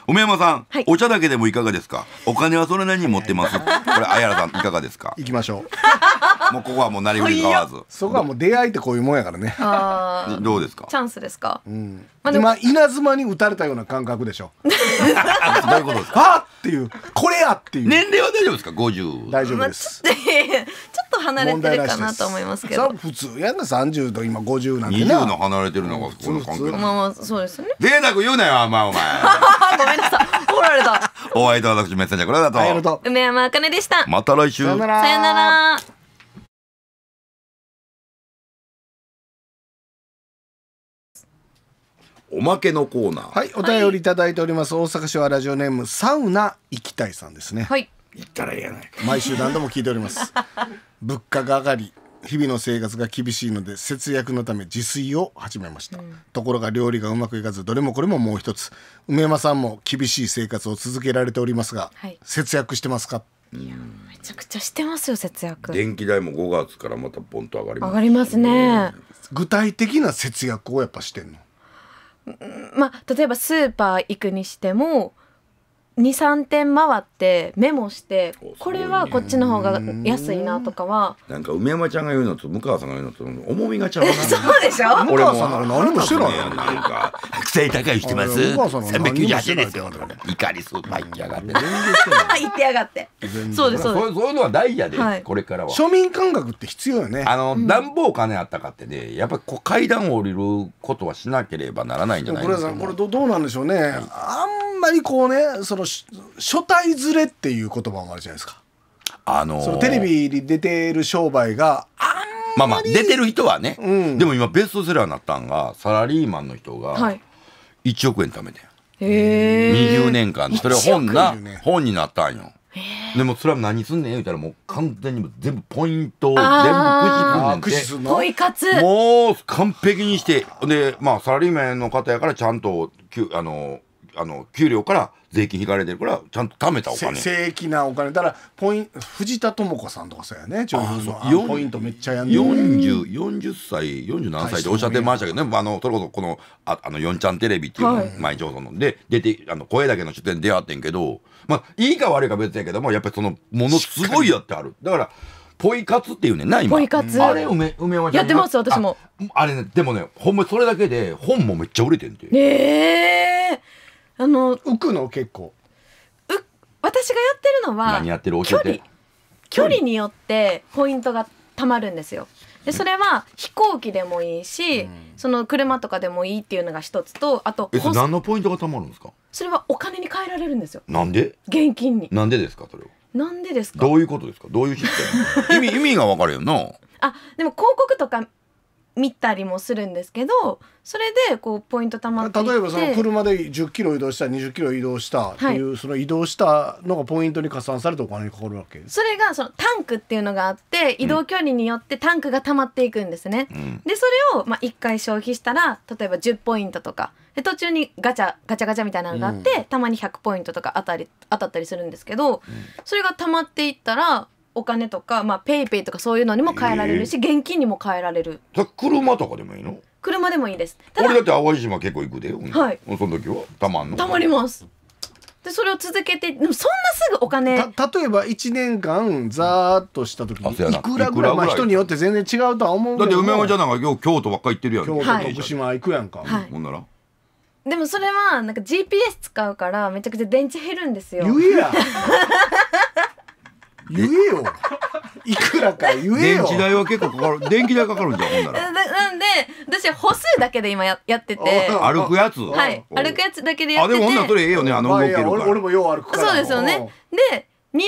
梅山さん、はい、お茶だけでもいかがですかお金はそれなりに持ってます。これ、あやらさん、いかがですか。行きましょう。もうここはもうなりふり変わらず。そこはもう出会いってこういうもんやからね。どうですか。チャンスですか。うん。まあ、稲妻に打たれたような感覚でしょ。どういうことですか。あっていう、これやっていう。年齢は大丈夫ですか。五十。大丈夫です。ちょっと離れてるかなと思いますけど。普通やんな三十と今五十なん二十の離れてるのが普通の関係。まあまあそうですね。贅沢言うなよまあお前。ごめんなさい。怒られた。お相手は私、メッセンジャー、これだと。梅山あかねでした。また来週。さよなら。さよならおまけのコーナー。はい、お便りいただいております。はい、大阪市はラジオネームサウナ行きたいさんですね。はい。行ったらいいやない毎週何度も聞いております。物価が上がり、日々の生活が厳しいので節約のため自炊を始めました、うん、ところが料理がうまくいかずどれもこれももう一つ梅山さんも厳しい生活を続けられておりますが、はい、節約してますかいやめちゃくちゃしてますよ節約電気代も5月からまたポンと上がります、ね、上がりますね具体的な節約をやっぱしてんのまあ例えばスーパー行くにしても23点回ってメモしてこれはこっちの方が安いなとかはなんか梅山ちゃんが言うのと向川さんが言うのと重みがちゃうなそうでしょ向川さんなら何もしてないやんなんか「白菜高いしてます向川398円ですよ」とかね「怒りスーパー行きやがって」言ってやがってそうですそうそういうのは大事やで、はい、これからは庶民感覚って必要よねあの暖房金あったかってねやっぱりこう階段を降りることはしなければならないんじゃないですかこれどうなんでしょうねあんまりこうねその初対ずれっていう言葉もあるじゃないですか。あのー、そのテレビに出てる商売があんままあまあ出てる人はね、うん、でも今ベストセラーになったんがサラリーマンの人が1億円貯めてん、はい、20年間それは本な、本になったんよ。でもそれは何すんねん言うたらもう完全に全部ポイントを全部くじくんねんポイ活もう完璧にしてでまあサラリーマンの方やからちゃんときゅあのあの給料から税金引かれてるからちゃんと貯めたお金正規なお金だからポイン藤田智子さんとかそうやね女優のポイントめっちゃやんね 40, 40歳4 7歳っておっしゃってましたけどねあのそれこそこの「ああの4ちゃんテレビ」っていうの、はい、前上手ので出てあの声だけの出演出会ってんけどまあいいか悪いか別やけどもやっぱりそのものすごいやってあるだからポイ活っていうねな今ポイ活あれ梅梅山ちゃんやってます私もあれねでもねほんまそれだけで本もめっちゃ売れてんてええーあの浮くの結構う私がやってるのは何やってる距離距離によってポイントがたまるんですよでそれは飛行機でもいいし、うん、その車とかでもいいっていうのが一つとあとえ何のポイントがたまるんですかそれはお金に換えられるんですよなんで現金になんでですかそれはなんでですかどういうことですかどういう意味意味が分かるよなあでも広告とか見たりもするんですけどそれでこうポイントたまって例えばその車で10キロ移動した20キロ移動したっていう、はい、その移動したのがポイントに加算されてお金にかかるわけそれがそのタンクっていうのがあって移動距離によってタンクがたまっていくんですね、うん、でそれをまあ1回消費したら例えば10ポイントとかで途中にガチャガチャガチャみたいなのがあって、うん、たまに100ポイントとか当たり当たったりするんですけど、うん、それがたまっていったらお金とか、まあ、ペイペイとかそういうのにも変えられるし、現金にも変えられる車とかでもいいの車でもいいです俺だって淡路島結構行くでよ、はいその時はたまんのたまりますでそれを続けてでもそんなすぐお金例えば1年間ざーっとした時にいくらぐらいまあ人によって全然違うとは思うだって梅山ちゃんなんか今日京都ばっか行ってるやん京都と福島行くやんか、はい、ほんならでもそれはなんか GPS 使うからめちゃくちゃ電池減るんですよ言えや 言えよ。いくらか言えよ。電気代は結構かかる。電気代かかるんじゃん、ほんなら。なんで、私、歩数だけで今ややってて。歩くやつはい。歩くやつだけでやってて。あ、でもほんならそれええよね、あの動けるから。俺俺もよう歩くから。そうですよね。で、2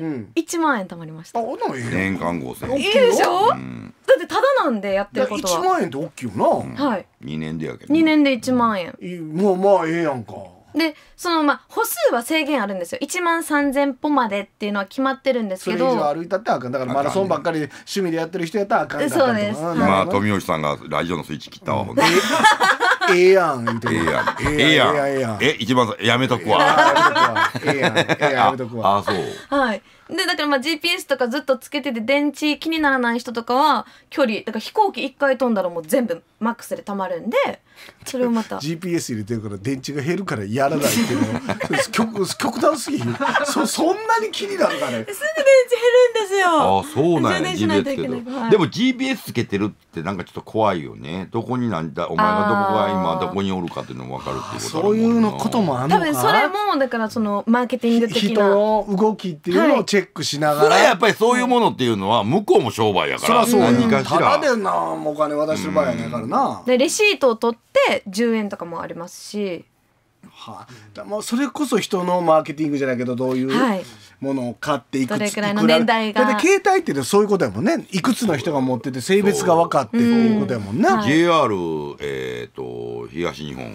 年で1万円貯まりました、うん、あなん年間5000円いいでしょ、うん、だってただなんでやってることは1万円って大きいよな、はい2年でやけど2年で1万円、うん、もうまあええやんかでそのまあ歩数は制限あるんですよ1万3,000歩までっていうのは決まってるんですけどそれ以上歩いたってあかんだからマラソンばっかり趣味でやってる人やったらあかんかそうです、うん、今、は富吉さんがラジオのスイッチ切ったわ、うん、ええやんええやんええやんええやんえ一番やめとくわええやんええやんめとくわあそうはいでだからまあ GPS とかずっとつけてて電池気にならない人とかは距離だから飛行機1回飛んだらもう全部マックスでたまるんでそれをまた GPS 入れてるから電池が減るからやらないっていうの極 極端すぎる そそんなに気になるかねすぐ電池減るんですよあそうなんや GPS でも GPS つけてるってなんかちょっと怖いよねどこになんだお前がどこが今どこにおるかっていうのも分かるっていうことそういうのこともあんのか多分それもだからそのマーケティング的な人の動きっていうのをチェックしながら、はい、やっぱりそういうものっていうのは向こうも商売やから、そう何かしらただでなお金渡してる場合やねから、かなでレシートを取って10円とかもありますしはあ、もうそれこそ人のマーケティングじゃないけどどういうものを買っていくつ、はい、どれくらいの年代がだって携帯ってそういうことやもんねいくつの人が持ってて性別が分かってっていうことやもんね、はい、JR、えーと、東日本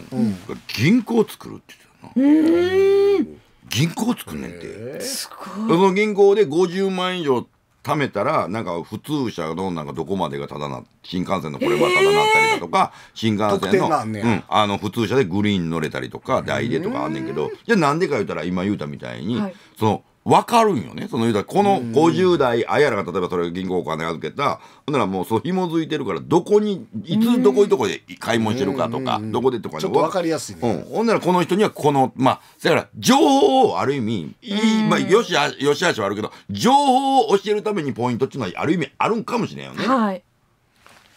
が銀行を作るって言ってたな、うん、銀行を作んねんってすごいその銀行で50万以上貯めたら、なんか普通車のどなんかどこまでがただな、新幹線のこれはただなったりだとか、新幹線の、うん、あの普通車でグリーン乗れたりとか、台でとかあんねんけど、じゃあなんでか言うたら、今言うたみたいに、はい、その、わかるんよね。その言うたら、この50代、あやらが例えばそれ銀行お金預けた、ほんならもうそう紐づいてるから、どこに、いつどこいとこで買い物してるかとか、どこでとかちょっとわかりやすい、ね、うん。ほんならこの人にはこの、まあ、だから、情報をある意味、いい、まあ、よしあ、よしあしはあるけど、情報を教えるためにポイントっていうのはある意味あるんかもしれんよね。はい。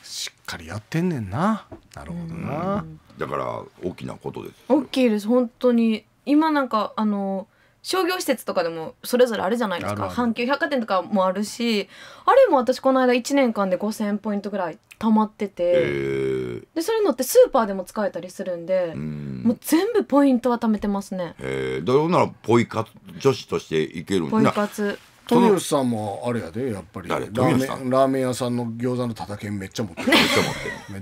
しっかりやってんねんな。なるほどな。だから、大きなことです。大きいです。本当に。今なんか、あの、商業施設とかでもそれぞれあるじゃないですか阪急百貨店とかもあるしあれも私この間1年間で5,000ポイントぐらいたまってて、えー、でそういうのってスーパーでも使えたりするんでもう全部ポイントは貯めてますね。えー、どうならポイ活女子としていけるポイ活富吉さんもあれやでやっぱりラーメン屋さんの餃子のたたるめっちゃ持ってるめっ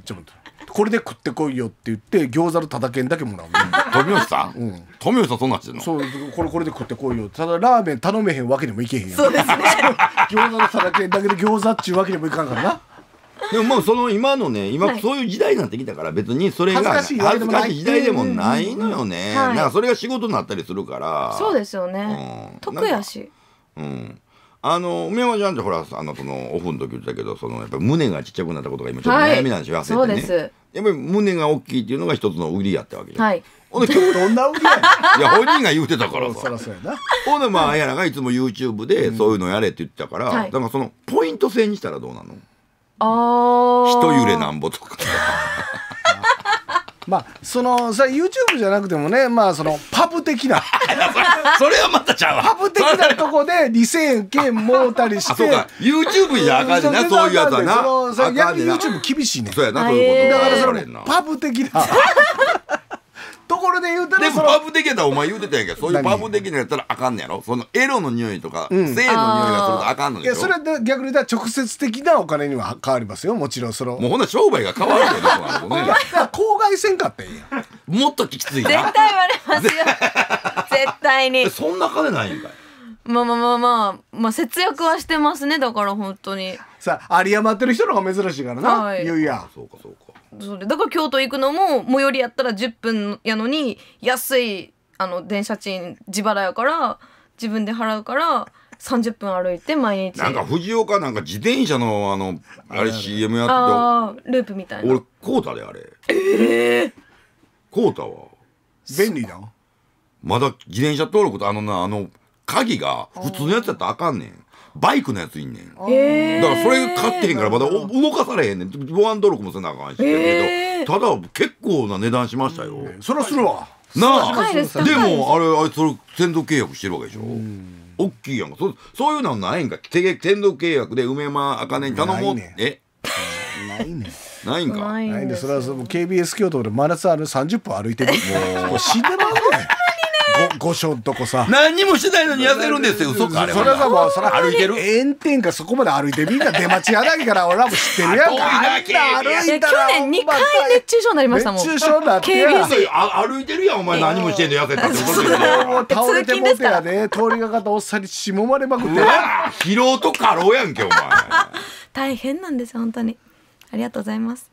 ちゃ持ってる これで食ってこいよって言って餃子のたたけんだけもらう、ね、富吉さん、うん、富吉さんそんなんしてんのそうこれこれで食ってこいよただラーメン頼めへんわけにもいけへんそうですね 餃子のたたけんだけで餃子っちゅうわけにもいかんからなでももうその今のね今そういう時代になってきたから別にそれが恥ずかしい時代でもないのよね、なんかそれが仕事になったりするからそうですよね、得やしうんあの、梅山ちゃんってほら、あの、その、オフの時言ったけど、その、やっぱ胸がちっちゃくなったことが今ちょっと悩みなんですよ、はい、焦ってね。そうですやっぱり胸が大きいっていうのが一つの売りやったわけじゃん。はい。ほんで、今日どんな売りや いや、本人が言うてたからさ。そらそうやな。ほんで、まあ、あやらがいつも YouTube でそういうのやれって言ってたから、うん、かその、ポイント制にしたらどうなのああ。人揺れなんぼとか。まあそのさ YouTube じゃなくてもねまあそのパブ的な それはまたちゃうわパブ的なとこで理性券もうたりしてそうか YouTube じゃあかんしなそういうやつはな逆に YouTube 厳しいねそうやなそういうことだからそのパブ的なところで言うたらでもパブ的やったらお前言うてたんやけどそういうパブ的なやったらあかんねやろそのエロの匂いとか、うん、性の匂いがするとあかんのでいやそれは逆に言ったら直接的なお金には変わりますよもちろんそのもうほんな商売が変わるけどお前公害外せんかったんやもっときついな絶対言われますよ 絶対にそんな金ないんかいまあまあまあまあ、まあ、節約はしてますねだから本当にさあ有り余ってる人の方が珍しいからな、はい、いやいやそうかそうかそだから京都行くのも最寄りやったら10分やのに安いあの電車賃自腹やから自分で払うから30分歩いて毎日なんか藤岡なんか自転車のあのあれ CM やってあーループみたいな俺コ太であれええコータは便利だまだ自転車登録とあのなあの鍵が普通のやつやったらあかんねんバイクのやついんねんだからそれ買ってへんからまだ動かされへんねん防犯登録もせなあかんしけどただ結構な値段しましたよそらするわなあでもあれあいつ、れ専属契約してるわけでしょう大きいやんかそそういうのはないんか専属契約で梅間茜に頼もうえないねないんかないんでそれはその KBS 京都で真夏ある30分歩いてるもう死んでますねご、ごしょんとこさ。何にもしてないのに痩せるんですよ、嘘か、あれそれはさ、もう、それ歩いてる。炎天下そこまで歩いて、みんな出待ちやだけから、俺らも知ってるやんか。歩いたら。去年2回熱中症になりましたもん。熱中症だってや。歩いてるやん、お前何もしてんの痩せたってこと倒れてもてやで、通りがかったおっさんにしもまれまくって。疲労と過労やんけ、お前。大変なんですよ、本当に。ありがとうございます。